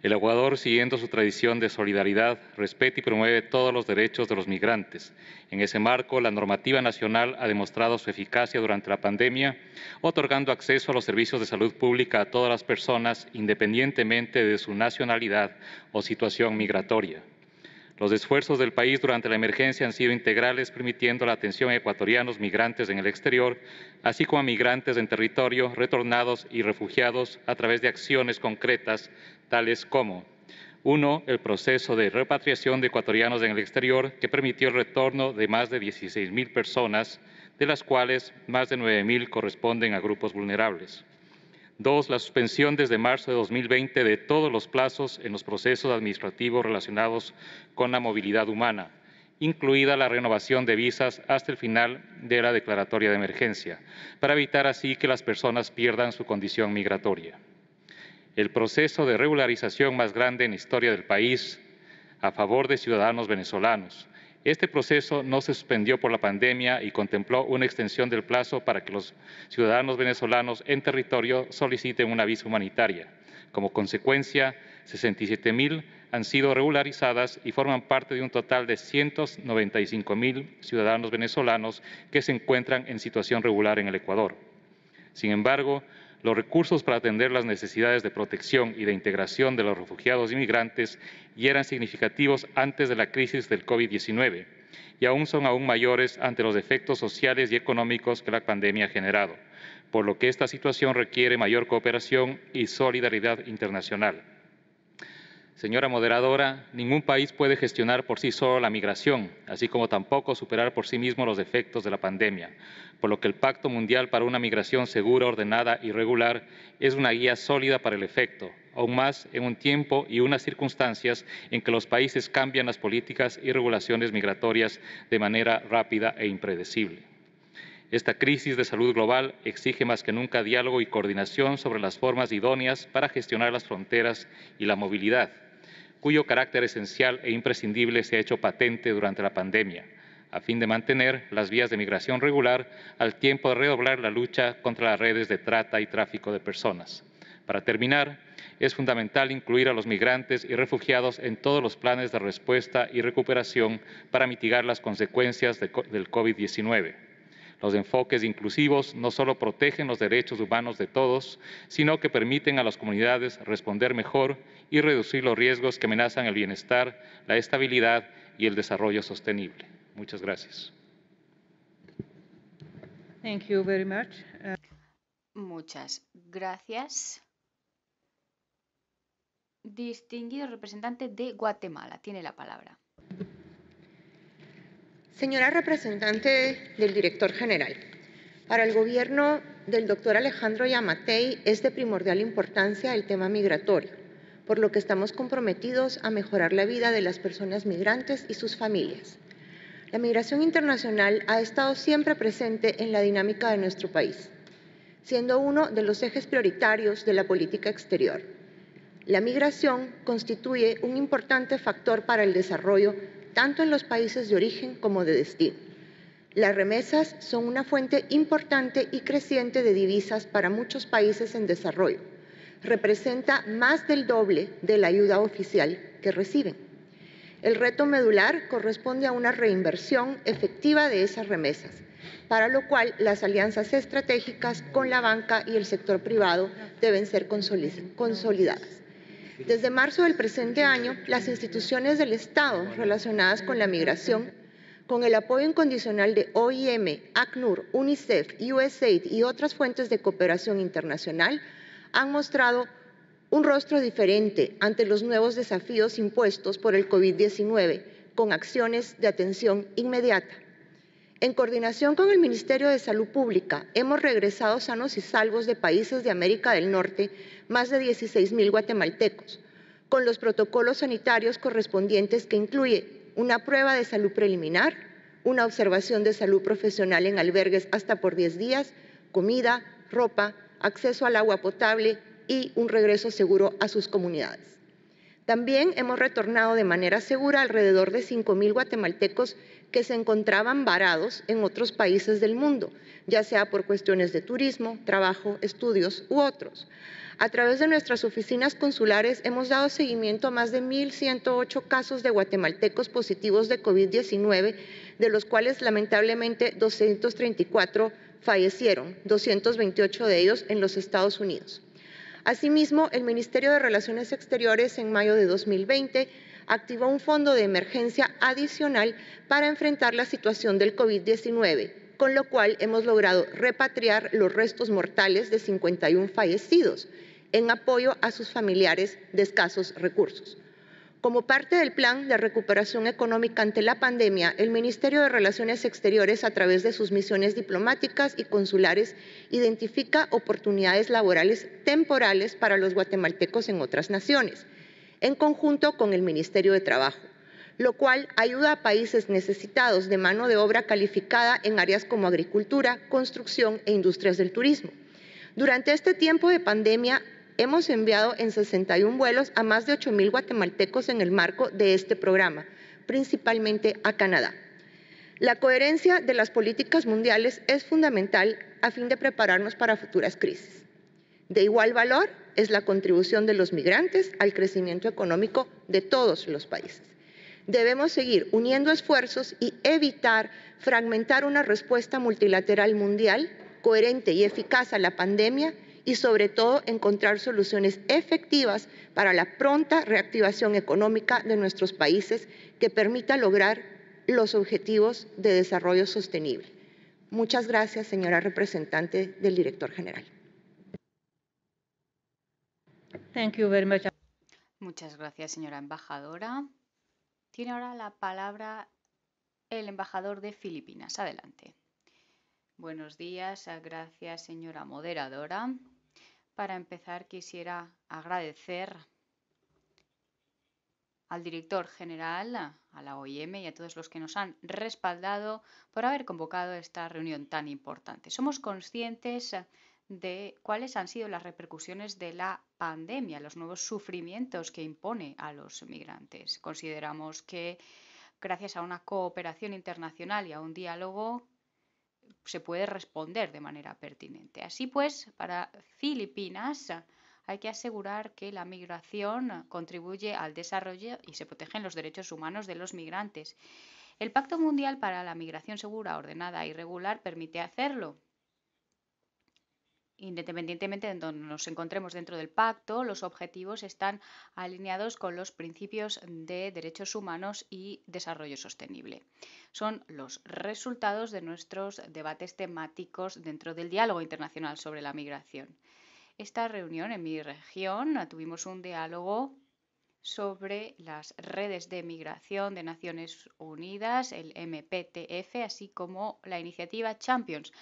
El Ecuador, siguiendo su tradición de solidaridad, respeta y promueve todos los derechos de los migrantes. En ese marco, la normativa nacional ha demostrado su eficacia durante la pandemia, otorgando acceso a los servicios de salud pública a todas las personas, independientemente de su nacionalidad o situación migratoria. Los esfuerzos del país durante la emergencia han sido integrales, permitiendo la atención a ecuatorianos migrantes en el exterior, así como a migrantes en territorio, retornados y refugiados a través de acciones concretas, tales como uno, el proceso de repatriación de ecuatorianos en el exterior, que permitió el retorno de más de 16.000 personas, de las cuales más de 9.000 corresponden a grupos vulnerables. Dos, la suspensión desde marzo de 2020 de todos los plazos en los procesos administrativos relacionados con la movilidad humana, incluida la renovación de visas hasta el final de la declaratoria de emergencia, para evitar así que las personas pierdan su condición migratoria. El proceso de regularización más grande en la historia del país a favor de ciudadanos venezolanos, este proceso no se suspendió por la pandemia y contempló una extensión del plazo para que los ciudadanos venezolanos en territorio soliciten una visa humanitaria. Como consecuencia, 67.000 han sido regularizadas y forman parte de un total de 195.000 ciudadanos venezolanos que se encuentran en situación regular en el Ecuador. Sin embargo, los recursos para atender las necesidades de protección y de integración de los refugiados y migrantes eran significativos antes de la crisis del COVID-19 y aún son aún mayores ante los efectos sociales y económicos que la pandemia ha generado, por lo que esta situación requiere mayor cooperación y solidaridad internacional. Señora moderadora, ningún país puede gestionar por sí solo la migración, así como tampoco superar por sí mismo los efectos de la pandemia, por lo que el Pacto Mundial para una Migración Segura, Ordenada y Regular es una guía sólida para el efecto, aún más en un tiempo y unas circunstancias en que los países cambian las políticas y regulaciones migratorias de manera rápida e impredecible. Esta crisis de salud global exige más que nunca diálogo y coordinación sobre las formas idóneas para gestionar las fronteras y la movilidad cuyo carácter esencial e imprescindible se ha hecho patente durante la pandemia, a fin de mantener las vías de migración regular al tiempo de redoblar la lucha contra las redes de trata y tráfico de personas. Para terminar, es fundamental incluir a los migrantes y refugiados en todos los planes de respuesta y recuperación para mitigar las consecuencias del COVID-19. Los enfoques inclusivos no solo protegen los derechos humanos de todos, sino que permiten a las comunidades responder mejor y reducir los riesgos que amenazan el bienestar, la estabilidad y el desarrollo sostenible. Muchas gracias. Eh, muchas gracias. Distinguido representante de Guatemala, tiene la palabra. Señora representante del director general, para el gobierno del doctor Alejandro Yamatei es de primordial importancia el tema migratorio, por lo que estamos comprometidos a mejorar la vida de las personas migrantes y sus familias. La migración internacional ha estado siempre presente en la dinámica de nuestro país, siendo uno de los ejes prioritarios de la política exterior. La migración constituye un importante factor para el desarrollo tanto en los países de origen como de destino. Las remesas son una fuente importante y creciente de divisas para muchos países en desarrollo. Representa más del doble de la ayuda oficial que reciben. El reto medular corresponde a una reinversión efectiva de esas remesas, para lo cual las alianzas estratégicas con la banca y el sector privado deben ser consolidadas. Desde marzo del presente año, las instituciones del Estado relacionadas con la migración, con el apoyo incondicional de OIM, ACNUR, UNICEF, USAID y otras fuentes de cooperación internacional, han mostrado un rostro diferente ante los nuevos desafíos impuestos por el COVID-19 con acciones de atención inmediata en coordinación con el Ministerio de Salud Pública, hemos regresado sanos y salvos de países de América del Norte más de 16.000 guatemaltecos, con los protocolos sanitarios correspondientes que incluye una prueba de salud preliminar, una observación de salud profesional en albergues hasta por 10 días, comida, ropa, acceso al agua potable y un regreso seguro a sus comunidades. También hemos retornado de manera segura alrededor de 5.000 guatemaltecos que se encontraban varados en otros países del mundo, ya sea por cuestiones de turismo, trabajo, estudios u otros. A través de nuestras oficinas consulares hemos dado seguimiento a más de 1.108 casos de guatemaltecos positivos de COVID-19, de los cuales lamentablemente 234 fallecieron, 228 de ellos en los Estados Unidos. Asimismo, el Ministerio de Relaciones Exteriores en mayo de 2020 activó un fondo de emergencia adicional para enfrentar la situación del COVID-19, con lo cual hemos logrado repatriar los restos mortales de 51 fallecidos en apoyo a sus familiares de escasos recursos. Como parte del plan de recuperación económica ante la pandemia, el Ministerio de Relaciones Exteriores, a través de sus misiones diplomáticas y consulares, identifica oportunidades laborales temporales para los guatemaltecos en otras naciones en conjunto con el Ministerio de Trabajo, lo cual ayuda a países necesitados de mano de obra calificada en áreas como agricultura, construcción e industrias del turismo. Durante este tiempo de pandemia, hemos enviado en 61 vuelos a más de 8.000 guatemaltecos en el marco de este programa, principalmente a Canadá. La coherencia de las políticas mundiales es fundamental a fin de prepararnos para futuras crisis. De igual valor, es la contribución de los migrantes al crecimiento económico de todos los países. Debemos seguir uniendo esfuerzos y evitar fragmentar una respuesta multilateral mundial coherente y eficaz a la pandemia y sobre todo encontrar soluciones efectivas para la pronta reactivación económica de nuestros países que permita lograr los objetivos de desarrollo sostenible. Muchas gracias, señora representante del director general. Muchas gracias, señora embajadora. Tiene ahora la palabra el embajador de Filipinas. Adelante. Buenos días, gracias, señora moderadora. Para empezar, quisiera agradecer al director general, a la OIM y a todos los que nos han respaldado por haber convocado esta reunión tan importante. Somos conscientes de cuáles han sido las repercusiones de la pandemia, los nuevos sufrimientos que impone a los migrantes. Consideramos que gracias a una cooperación internacional y a un diálogo se puede responder de manera pertinente. Así pues, para Filipinas hay que asegurar que la migración contribuye al desarrollo y se protegen los derechos humanos de los migrantes. El Pacto Mundial para la Migración Segura, Ordenada y Regular permite hacerlo, Independientemente de donde nos encontremos dentro del pacto, los objetivos están alineados con los principios de derechos humanos y desarrollo sostenible. Son los resultados de nuestros debates temáticos dentro del diálogo internacional sobre la migración. Esta reunión en mi región tuvimos un diálogo sobre las redes de migración de Naciones Unidas, el MPTF, así como la iniciativa Champions,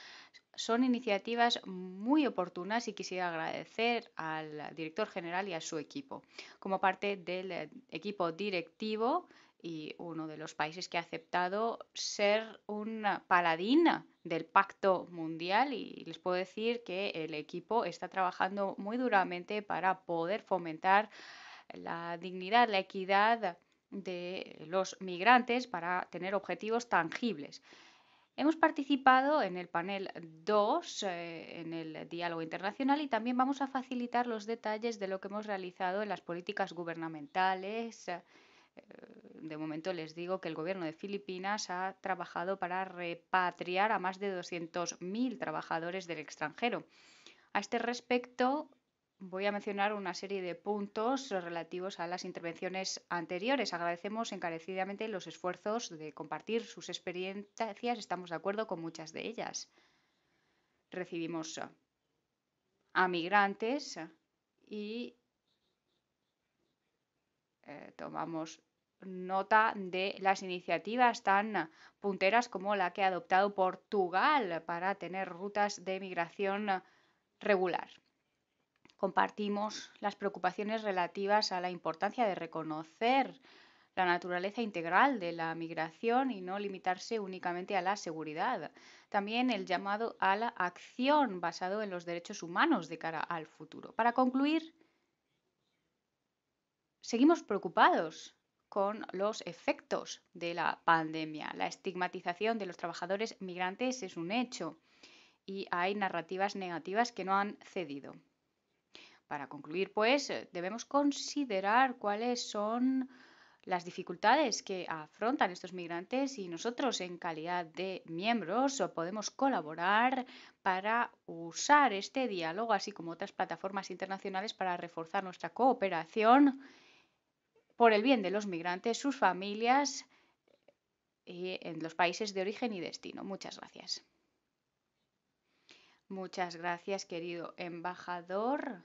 son iniciativas muy oportunas y quisiera agradecer al director general y a su equipo, como parte del eh, equipo directivo y uno de los países que ha aceptado ser una paladina del pacto mundial y les puedo decir que el equipo está trabajando muy duramente para poder fomentar la dignidad, la equidad de los migrantes para tener objetivos tangibles. Hemos participado en el panel 2, eh, en el diálogo internacional, y también vamos a facilitar los detalles de lo que hemos realizado en las políticas gubernamentales. Eh, de momento les digo que el gobierno de Filipinas ha trabajado para repatriar a más de 200.000 trabajadores del extranjero. A este respecto, voy a mencionar una serie de puntos relativos a las intervenciones anteriores. Agradecemos encarecidamente los esfuerzos de compartir sus experiencias. Estamos de acuerdo con muchas de ellas. Recibimos a migrantes y eh, tomamos nota de las iniciativas tan punteras como la que ha adoptado Portugal para tener rutas de migración regular. Compartimos las preocupaciones relativas a la importancia de reconocer la naturaleza integral de la migración y no limitarse únicamente a la seguridad. También el llamado a la acción basado en los derechos humanos de cara al futuro. Para concluir, seguimos preocupados con los efectos de la pandemia. La estigmatización de los trabajadores migrantes es un hecho y hay narrativas negativas que no han cedido. Para concluir, pues, eh, debemos considerar cuáles son las dificultades que afrontan estos migrantes y nosotros en calidad de miembros podemos colaborar para usar este diálogo, así como otras plataformas internacionales para reforzar nuestra cooperación por el bien de los migrantes, sus familias y eh, en los países de origen y destino. Muchas gracias. Muchas gracias, querido embajador.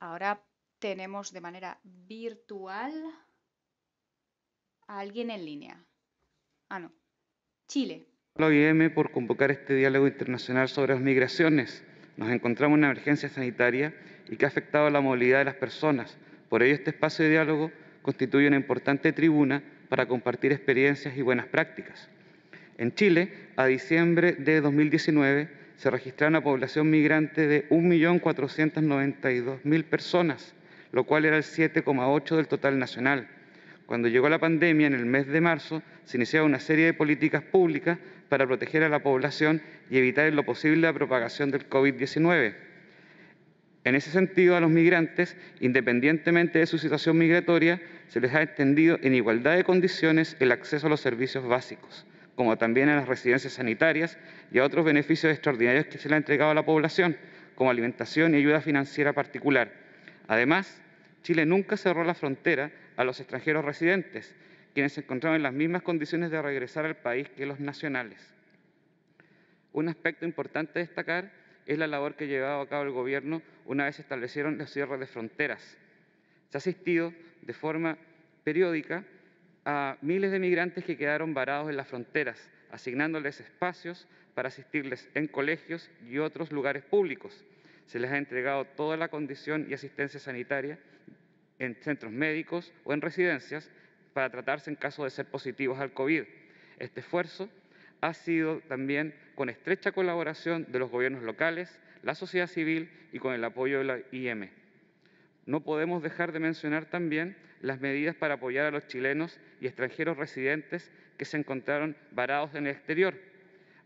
Ahora tenemos de manera virtual a alguien en línea. Ah, no. Chile. La OIM por convocar este diálogo internacional sobre las migraciones. Nos encontramos en una emergencia sanitaria y que ha afectado la movilidad de las personas. Por ello, este espacio de diálogo constituye una importante tribuna para compartir experiencias y buenas prácticas. En Chile, a diciembre de 2019, se registraba una población migrante de 1.492.000 personas, lo cual era el 7,8 del total nacional. Cuando llegó la pandemia en el mes de marzo, se iniciaba una serie de políticas públicas para proteger a la población y evitar en lo posible la propagación del COVID-19. En ese sentido, a los migrantes, independientemente de su situación migratoria, se les ha extendido en igualdad de condiciones el acceso a los servicios básicos como también a las residencias sanitarias y a otros beneficios extraordinarios que se le ha entregado a la población, como alimentación y ayuda financiera particular. Además, Chile nunca cerró la frontera a los extranjeros residentes, quienes se encontraban en las mismas condiciones de regresar al país que los nacionales. Un aspecto importante a destacar es la labor que llevado a cabo el Gobierno una vez establecieron los cierres de fronteras. Se ha asistido de forma periódica a miles de migrantes que quedaron varados en las fronteras, asignándoles espacios para asistirles en colegios y otros lugares públicos. Se les ha entregado toda la condición y asistencia sanitaria en centros médicos o en residencias para tratarse en caso de ser positivos al COVID. Este esfuerzo ha sido también con estrecha colaboración de los gobiernos locales, la sociedad civil y con el apoyo de la IM. No podemos dejar de mencionar también las medidas para apoyar a los chilenos y extranjeros residentes que se encontraron varados en el exterior.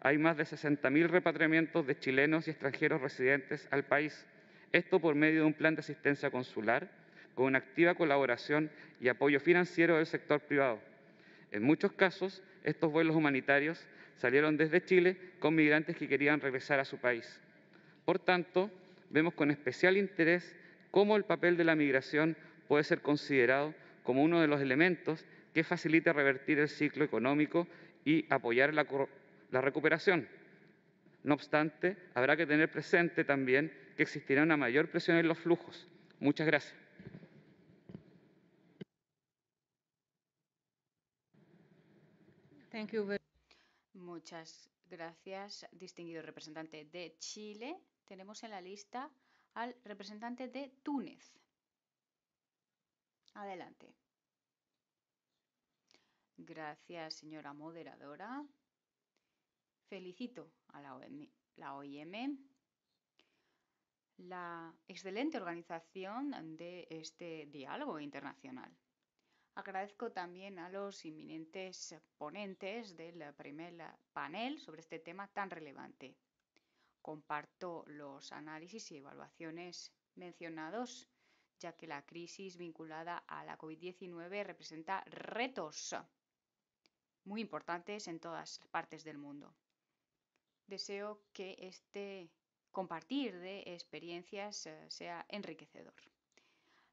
Hay más de 60.000 repatriamientos de chilenos y extranjeros residentes al país. Esto por medio de un plan de asistencia consular con una activa colaboración y apoyo financiero del sector privado. En muchos casos, estos vuelos humanitarios salieron desde Chile con migrantes que querían regresar a su país. Por tanto, vemos con especial interés cómo el papel de la migración puede ser considerado como uno de los elementos que facilita revertir el ciclo económico y apoyar la, recuperación. No obstante, habrá que tener presente también que existirá una mayor presión en los flujos. Muchas gracias. Muchas gracias, distinguido representante de Chile. Tenemos en la lista al representante de Túnez. Adelante. Gracias, señora moderadora. Felicito a la OIM, la la excelente organización de este diálogo internacional. Agradezco también a los inminentes ponentes del primer panel sobre este tema tan relevante. Comparto los análisis y evaluaciones mencionados ya que la crisis vinculada a la COVID-19 representa retos muy importantes en todas partes del mundo. Deseo que este compartir de experiencias eh, sea enriquecedor.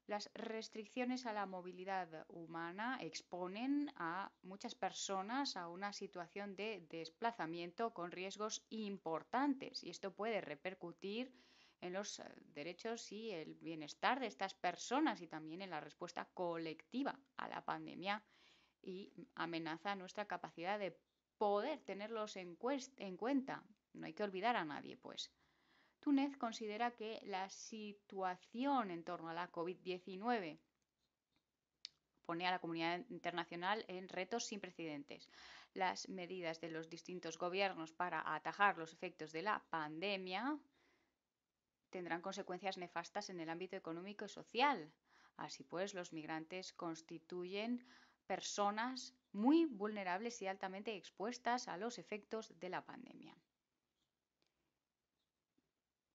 Las restricciones a la movilidad humana exponen a muchas personas a una situación de desplazamiento con riesgos importantes y esto puede repercutir en los eh, derechos y el bienestar de estas personas y también en la respuesta colectiva a la pandemia y amenaza nuestra capacidad de poder tenerlos en, cuenta. No hay que olvidar a nadie, pues. Túnez considera que la situación en torno a la COVID-19 pone a la comunidad internacional en retos sin precedentes. Las medidas de los distintos gobiernos para atajar los efectos de la pandemia tendrán consecuencias nefastas en el ámbito económico y social. Así pues, los migrantes constituyen personas muy vulnerables y altamente expuestas a los efectos de la pandemia.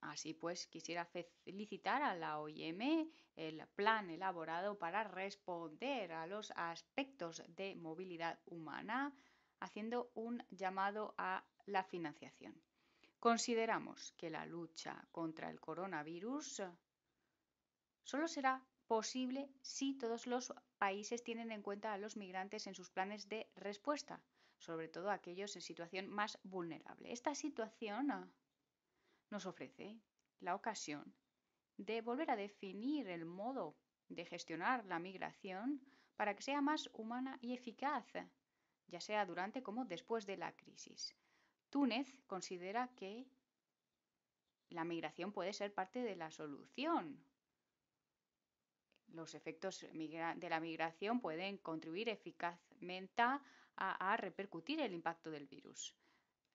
Así pues, quisiera felicitar a la OIM el plan elaborado para responder a los aspectos de movilidad humana, haciendo un llamado a la financiación. Consideramos que la lucha contra el coronavirus solo será posible si todos los países tienen en cuenta a los migrantes en sus planes de respuesta, sobre todo aquellos en situación más vulnerable. Esta situación nos ofrece la ocasión de volver a definir el modo de gestionar la migración para que sea más humana y eficaz, ya sea durante como después de la crisis. Túnez considera que la migración puede ser parte de la solución. Los efectos de la migración pueden contribuir eficazmente a, repercutir el impacto del virus.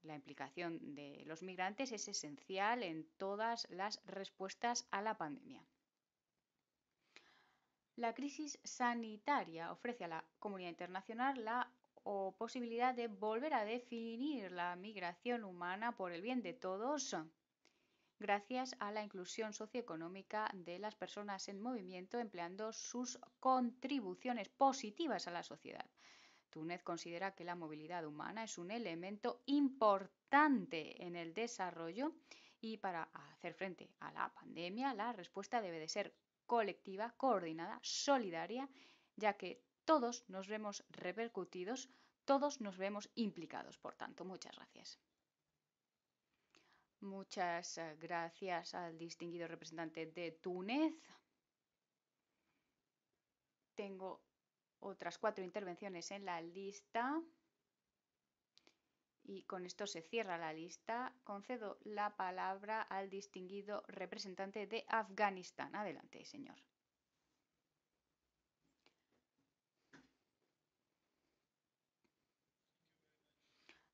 La implicación de los migrantes es esencial en todas las respuestas a la pandemia. La crisis sanitaria ofrece a la comunidad internacional la o posibilidad de volver a definir la migración humana por el bien de todos gracias a la inclusión socioeconómica de las personas en movimiento empleando sus contribuciones positivas a la sociedad. Túnez considera que la movilidad humana es un elemento importante en el desarrollo y para hacer frente a la pandemia la respuesta debe de ser colectiva, coordinada, solidaria, ya que todos nos vemos repercutidos, todos nos vemos implicados, por tanto, muchas gracias. Muchas eh, gracias al distinguido representante de Túnez. Tengo otras cuatro intervenciones en la lista. Y con esto se cierra la lista. Concedo la palabra al distinguido representante de Afganistán. Adelante, señor.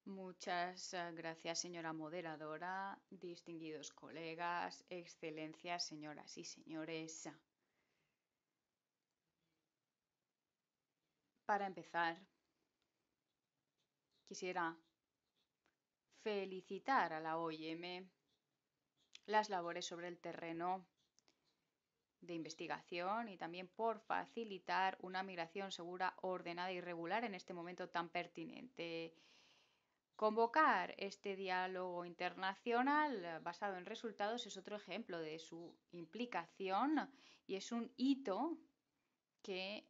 Muchas eh, gracias, señora moderadora, distinguidos colegas, excelencias, señoras y señores. Para empezar, quisiera felicitar a la OIM las labores sobre el terreno de investigación y también por facilitar una migración segura, ordenada y regular en este momento tan pertinente Convocar este diálogo internacional eh, basado en resultados es otro ejemplo de su implicación y es un hito que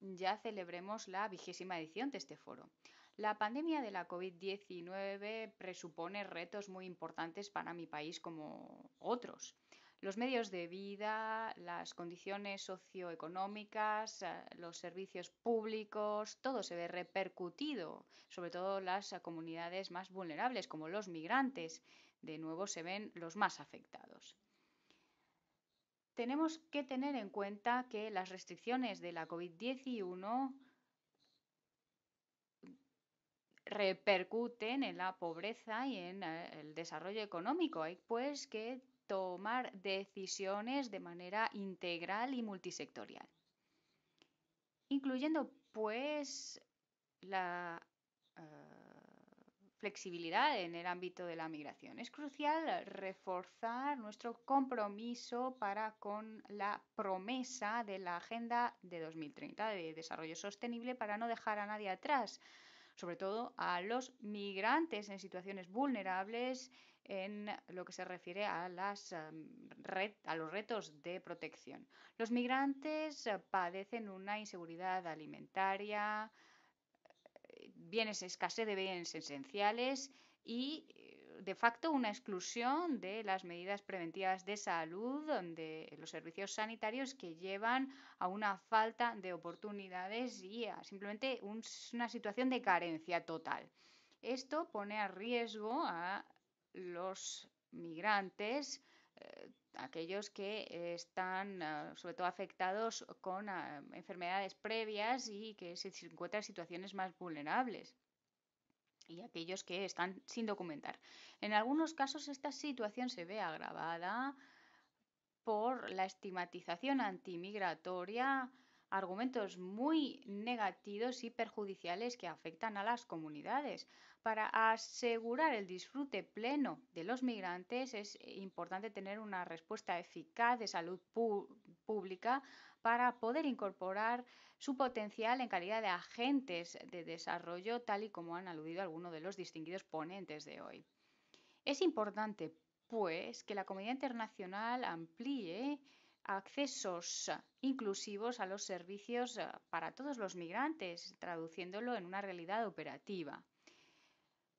ya celebremos la vigésima edición de este foro. La pandemia de la COVID-19 presupone retos muy importantes para mi país como otros los medios de vida, las condiciones socioeconómicas, eh, los servicios públicos, todo se ve repercutido, sobre todo las eh, comunidades más vulnerables, como los migrantes, de nuevo se ven los más afectados. Tenemos que tener en cuenta que las restricciones de la COVID-19 repercuten en la pobreza y en eh, el desarrollo económico. Hay pues que tomar decisiones de manera integral y multisectorial, incluyendo pues la eh, flexibilidad en el ámbito de la migración. Es crucial reforzar nuestro compromiso para con la promesa de la Agenda de 2030 de Desarrollo Sostenible para no dejar a nadie atrás, sobre todo a los migrantes en situaciones vulnerables en lo que se refiere a, las, em, a los retos de protección. Los migrantes eh, padecen una inseguridad alimentaria, eh, bienes escasez de bienes esenciales y eh, de facto una exclusión de las medidas preventivas de salud, de los servicios sanitarios que llevan a una falta de oportunidades y a simplemente una situación de carencia total. Esto pone a riesgo a los migrantes, eh, aquellos que eh, están eh, sobre todo afectados con enfermedades previas y que se encuentran en situaciones más vulnerables y aquellos que están sin documentar. En algunos casos esta situación se ve agravada por la estigmatización antimigratoria argumentos muy negativos y perjudiciales que afectan a las comunidades. Para asegurar el disfrute pleno de los migrantes es importante tener una respuesta eficaz de salud pública para poder incorporar su potencial en calidad de agentes de desarrollo, tal y como han aludido algunos de los distinguidos ponentes de hoy. Es importante, pues, que la comunidad internacional amplíe accesos inclusivos a los servicios eh, para todos los migrantes, traduciéndolo en una realidad operativa.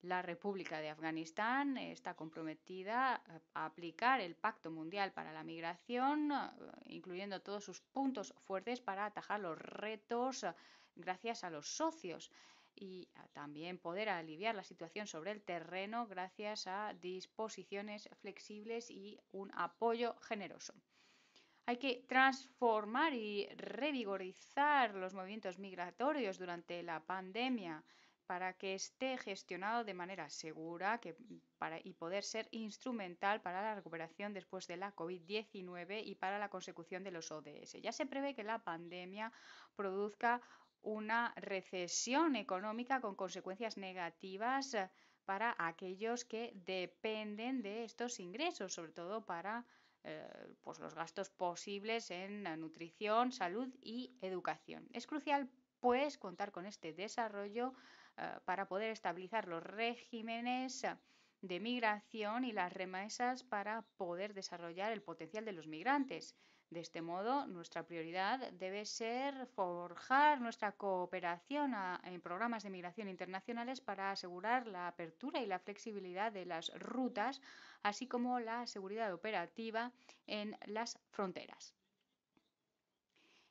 La República de Afganistán está comprometida eh, a aplicar el Pacto Mundial para la Migración, eh, incluyendo todos sus puntos fuertes para atajar los retos gracias a los socios y también poder aliviar la situación sobre el terreno gracias a disposiciones flexibles y un apoyo generoso. Hay que transformar y revigorizar los movimientos migratorios durante la pandemia para que esté gestionado de manera segura para, y poder ser instrumental para la recuperación después de la COVID-19 y para la consecución de los ODS. Ya se prevé que la pandemia produzca una recesión económica con consecuencias negativas eh, para aquellos que dependen de estos ingresos, sobre todo para eh, pues los gastos posibles en nutrición, salud y educación. Es crucial pues contar con este desarrollo eh, para poder estabilizar los regímenes de migración y las remesas para poder desarrollar el potencial de los migrantes. De este modo, nuestra prioridad debe ser forjar nuestra cooperación en programas de migración internacionales para asegurar la apertura y la flexibilidad de las rutas, así como la seguridad operativa en las fronteras.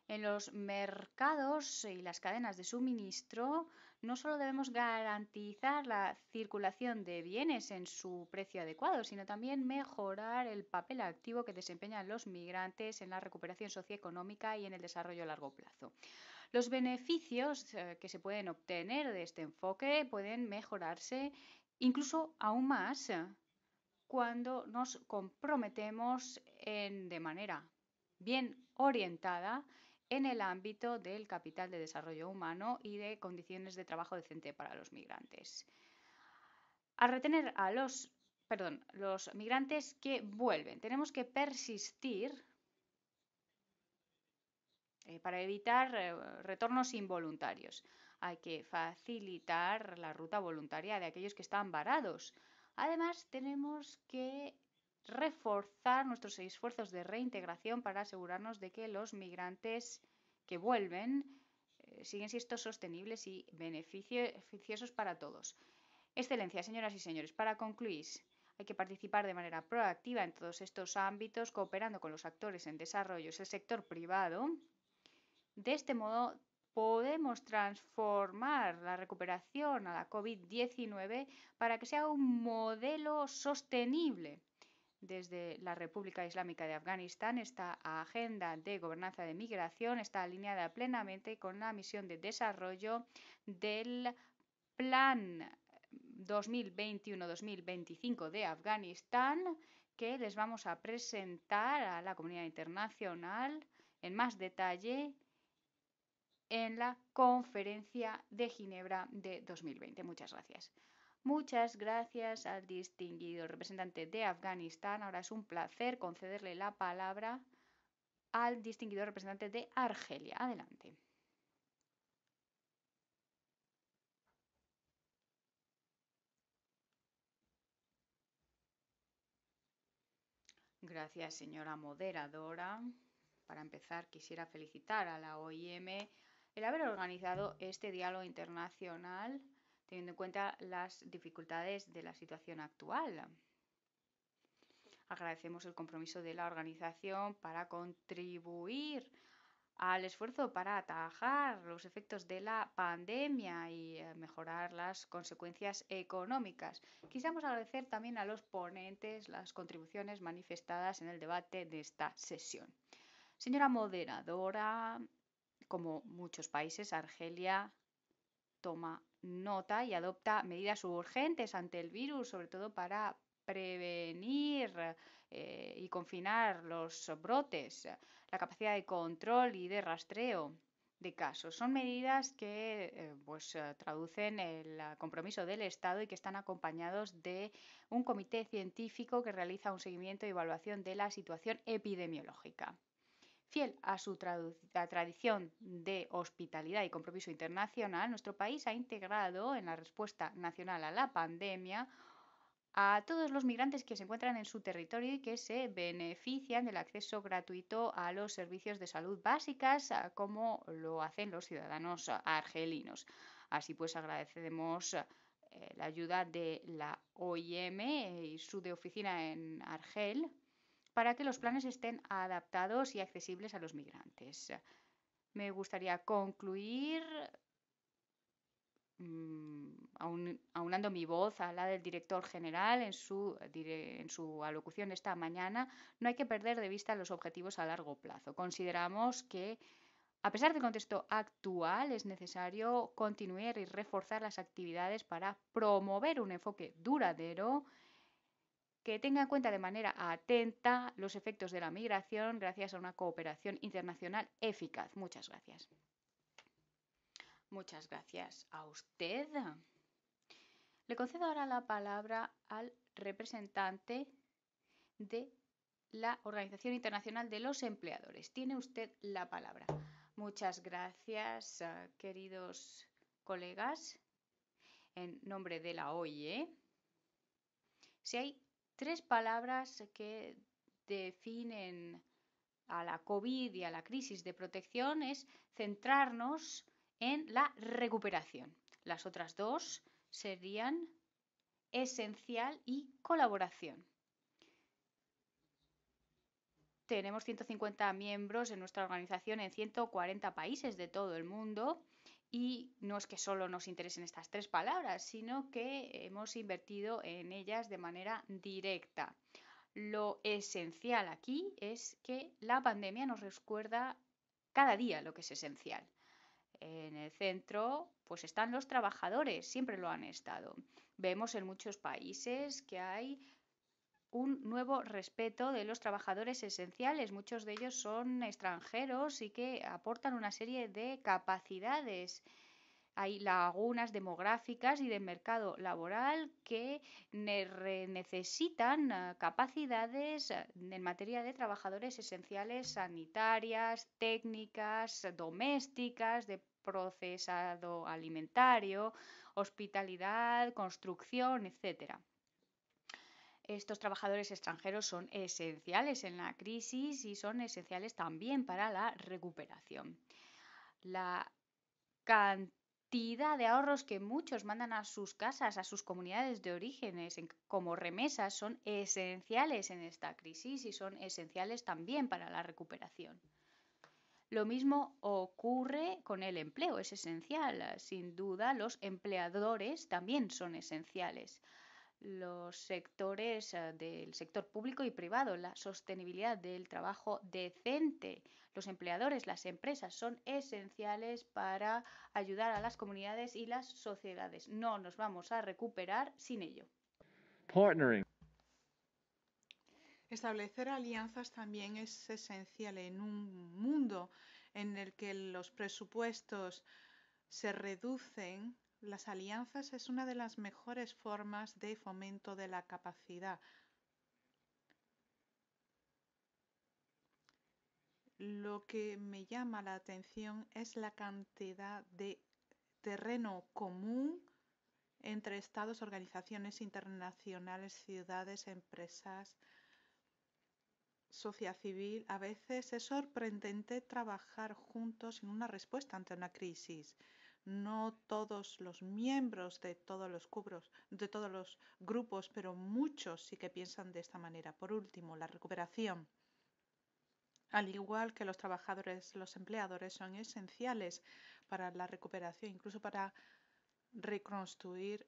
En los mercados y las cadenas de suministro, no solo debemos garantizar la circulación de bienes en su precio adecuado, sino también mejorar el papel activo que desempeñan los migrantes en la recuperación socioeconómica y en el desarrollo a largo plazo. Los beneficios eh, que se pueden obtener de este enfoque pueden mejorarse incluso aún más eh, cuando nos comprometemos de manera bien orientada en el ámbito del capital de desarrollo humano y de condiciones de trabajo decente para los migrantes. A retener a los, perdón, los migrantes que vuelven, tenemos que persistir eh, para evitar eh, retornos involuntarios. Hay que facilitar la ruta voluntaria de aquellos que están varados. Además, tenemos que reforzar nuestros esfuerzos de reintegración para asegurarnos de que los migrantes que vuelven eh, siguen siendo sostenibles y beneficiosos para todos. Excelencia, señoras y señores, para concluir, hay que participar de manera proactiva en todos estos ámbitos, cooperando con los actores en desarrollo, el sector privado. De este modo, podemos transformar la recuperación a la COVID-19 para que sea un modelo sostenible desde la República Islámica de Afganistán, esta agenda de gobernanza de migración está alineada plenamente con la misión de desarrollo del Plan 2021-2025 de Afganistán que les vamos a presentar a la comunidad internacional en más detalle en la conferencia de Ginebra de 2020. Muchas gracias. Muchas gracias al distinguido representante de Afganistán. Ahora es un placer concederle la palabra al distinguido representante de Argelia. Adelante. Gracias, señora moderadora. Para empezar, quisiera felicitar a la OIM el haber organizado este diálogo internacional teniendo en cuenta las dificultades de la situación actual. Agradecemos el compromiso de la organización para contribuir al esfuerzo para atajar los efectos de la pandemia y eh, mejorar las consecuencias económicas. Quisiéramos agradecer también a los ponentes las contribuciones manifestadas en el debate de esta sesión. Señora moderadora, como muchos países, Argelia toma nota y adopta medidas urgentes ante el virus, sobre todo para prevenir eh, y confinar los brotes, la capacidad de control y de rastreo de casos. Son medidas que eh, pues, eh, traducen el compromiso del Estado y que están acompañados de un comité científico que realiza un seguimiento y evaluación de la situación epidemiológica. Fiel a su tradición de hospitalidad y compromiso internacional, nuestro país ha integrado en la respuesta nacional a la pandemia a todos los migrantes que se encuentran en su territorio y que se benefician del acceso gratuito a los servicios de salud básicas, ah, como lo hacen los ciudadanos argelinos. Así pues, agradecemos eh, la ayuda de la OIM y su de oficina en Argel para que los planes estén adaptados y accesibles a los migrantes. Me gustaría concluir mm, aunando mi voz a la del director general en su, en su alocución esta mañana, no hay que perder de vista los objetivos a largo plazo. Consideramos que a pesar del contexto actual, es necesario continuar y reforzar las actividades para promover un enfoque duradero que tenga en cuenta de manera atenta los efectos de la migración gracias a una cooperación internacional eficaz. Muchas gracias. Muchas gracias a usted. Le concedo ahora la palabra al representante de la Organización Internacional de los Empleadores. Tiene usted la palabra. Muchas gracias, ah, queridos colegas, en nombre de la OIE. Si hay tres palabras que definen a la COVID y a la crisis de protección es centrarnos en la recuperación. Las otras dos serían esencial y colaboración. Tenemos 150 miembros en nuestra organización en 140 países de todo el mundo y no es que solo nos interesen estas tres palabras, sino que hemos invertido en ellas de manera directa. Lo esencial aquí es que la pandemia nos recuerda cada día lo que es esencial. En el centro pues están los trabajadores, siempre lo han estado. Vemos en muchos países que hay un nuevo respeto de los trabajadores esenciales. Muchos de ellos son extranjeros y que aportan una serie de capacidades. Hay lagunas demográficas y de mercado laboral que necesitan eh, capacidades eh, en materia de trabajadores esenciales sanitarias, técnicas, domésticas, de procesado alimentario, hospitalidad, construcción, etcétera. Estos trabajadores extranjeros son esenciales en la crisis y son esenciales también para la recuperación. La cantidad de ahorros que muchos mandan a sus casas, a sus comunidades de orígenes como remesas son esenciales en esta crisis y son esenciales también para la recuperación. Lo mismo ocurre con el empleo, es esencial. Sin duda, los empleadores también son esenciales los sectores eh, del sector público y privado, la sostenibilidad del trabajo decente. Los empleadores, las empresas son esenciales para ayudar a las comunidades y las sociedades. No nos vamos a recuperar sin ello. Establecer alianzas también es esencial en un mundo en el que los presupuestos se reducen las alianzas es una de las mejores formas de fomento de la capacidad. Lo que me llama la atención es la cantidad de terreno común entre estados, organizaciones internacionales, ciudades, empresas, sociedad civil. A veces es sorprendente trabajar juntos en una respuesta ante una crisis no todos los miembros de todos los cubros, de todos los grupos, pero muchos sí que piensan de esta manera. Por último, la recuperación. Al igual que los trabajadores, los empleadores son esenciales para la recuperación, incluso para reconstruir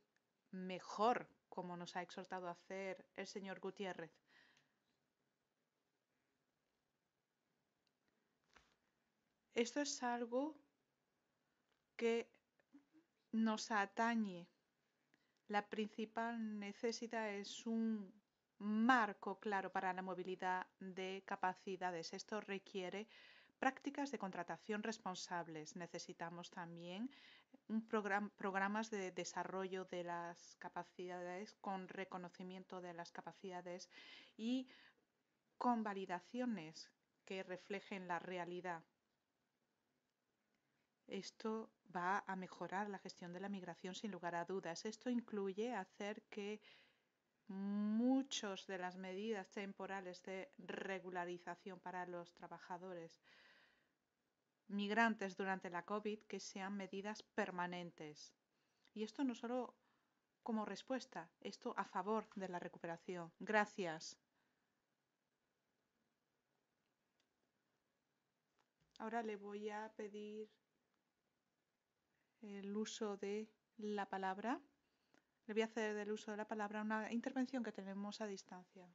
mejor, como nos ha exhortado a hacer el señor Gutiérrez. Esto es algo que nos atañe. La principal necesidad es un marco claro para la movilidad de capacidades. Esto requiere prácticas de contratación responsables. Necesitamos también programas de desarrollo de las capacidades con reconocimiento de las capacidades y con validaciones que reflejen la realidad. Esto va a mejorar la gestión de la migración sin lugar a dudas. Esto incluye hacer que muchas de las medidas temporales de regularización para los trabajadores migrantes durante la COVID que sean medidas permanentes. Y esto no solo como respuesta, esto a favor de la recuperación. Gracias. Ahora le voy a pedir el uso de la palabra. Le voy a hacer del uso de la palabra una intervención que tenemos a distancia.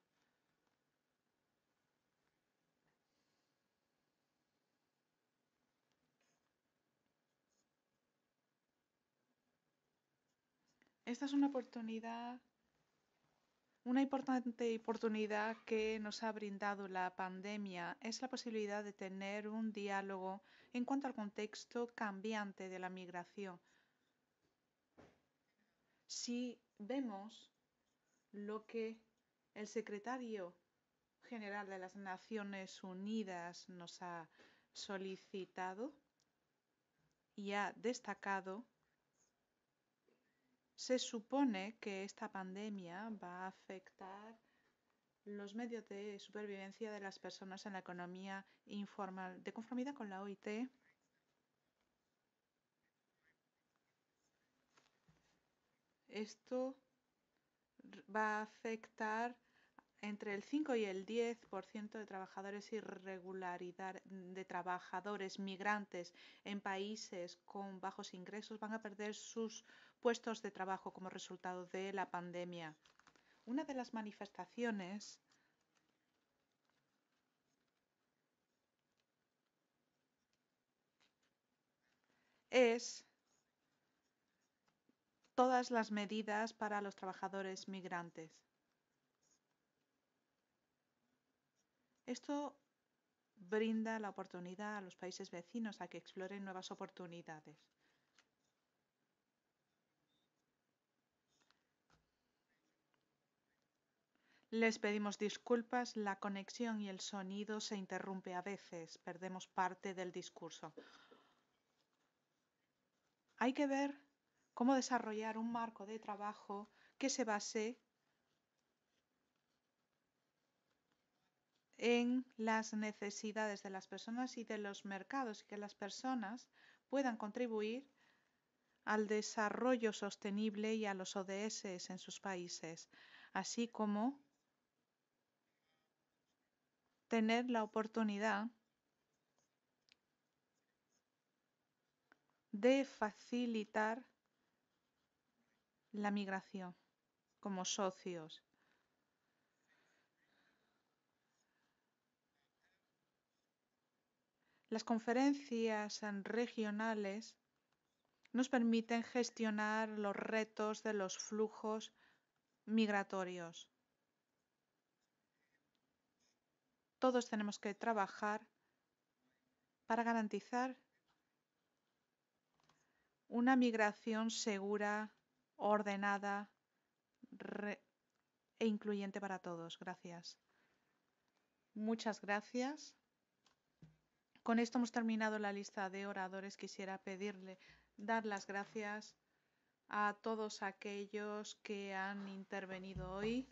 Esta es una oportunidad una importante oportunidad que nos ha brindado la pandemia es la posibilidad de tener un diálogo en cuanto al contexto cambiante de la migración. Si vemos lo que el secretario general de las Naciones Unidas nos ha solicitado y ha destacado se supone que esta pandemia va a afectar los medios de supervivencia de las personas en la economía informal. De conformidad con la OIT, esto va a afectar entre el 5 y el 10% de trabajadores irregularidad de trabajadores migrantes en países con bajos ingresos van a perder sus puestos de trabajo como resultado de la pandemia. Una de las manifestaciones es todas las medidas para los trabajadores migrantes. Esto brinda la oportunidad a los países vecinos a que exploren nuevas oportunidades. Les pedimos disculpas, la conexión y el sonido se interrumpe a veces, perdemos parte del discurso. Hay que ver cómo desarrollar un marco de trabajo que se base en las necesidades de las personas y de los mercados y que las personas puedan contribuir al desarrollo sostenible y a los ODS en sus países, así como tener la oportunidad de facilitar la migración como socios. Las conferencias regionales nos permiten gestionar los retos de los flujos migratorios. todos tenemos que trabajar para garantizar una migración segura, ordenada e incluyente para todos. Gracias. Muchas gracias. Con esto hemos terminado la lista de oradores. Quisiera pedirle, dar las gracias a todos aquellos que han intervenido hoy.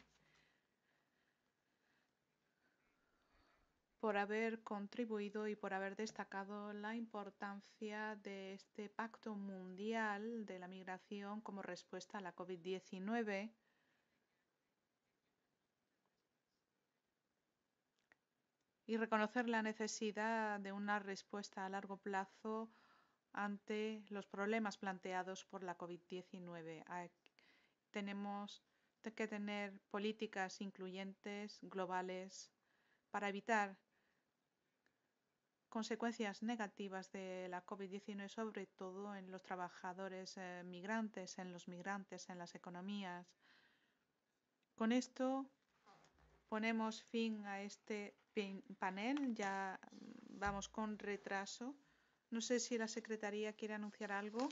por haber contribuido y por haber destacado la importancia de este Pacto Mundial de la Migración como respuesta a la COVID-19. Y reconocer la necesidad de una respuesta a largo plazo ante los problemas planteados por la COVID-19. Tenemos que tener políticas incluyentes, globales, para evitar consecuencias negativas de la COVID-19, sobre todo en los trabajadores eh, migrantes, en los migrantes, en las economías. Con esto ponemos fin a este panel, ya vamos con retraso. No sé si la Secretaría quiere anunciar algo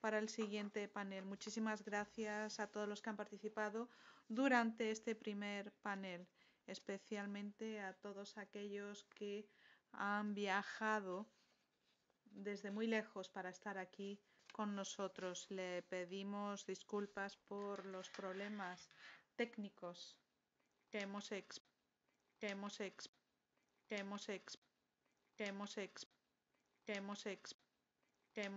para el siguiente panel. Muchísimas gracias a todos los que han participado durante este primer panel, especialmente a todos aquellos que han viajado desde muy lejos para estar aquí con nosotros. Le pedimos disculpas por los problemas técnicos que hemos ex que hemos ex que hemos ex que hemos ex que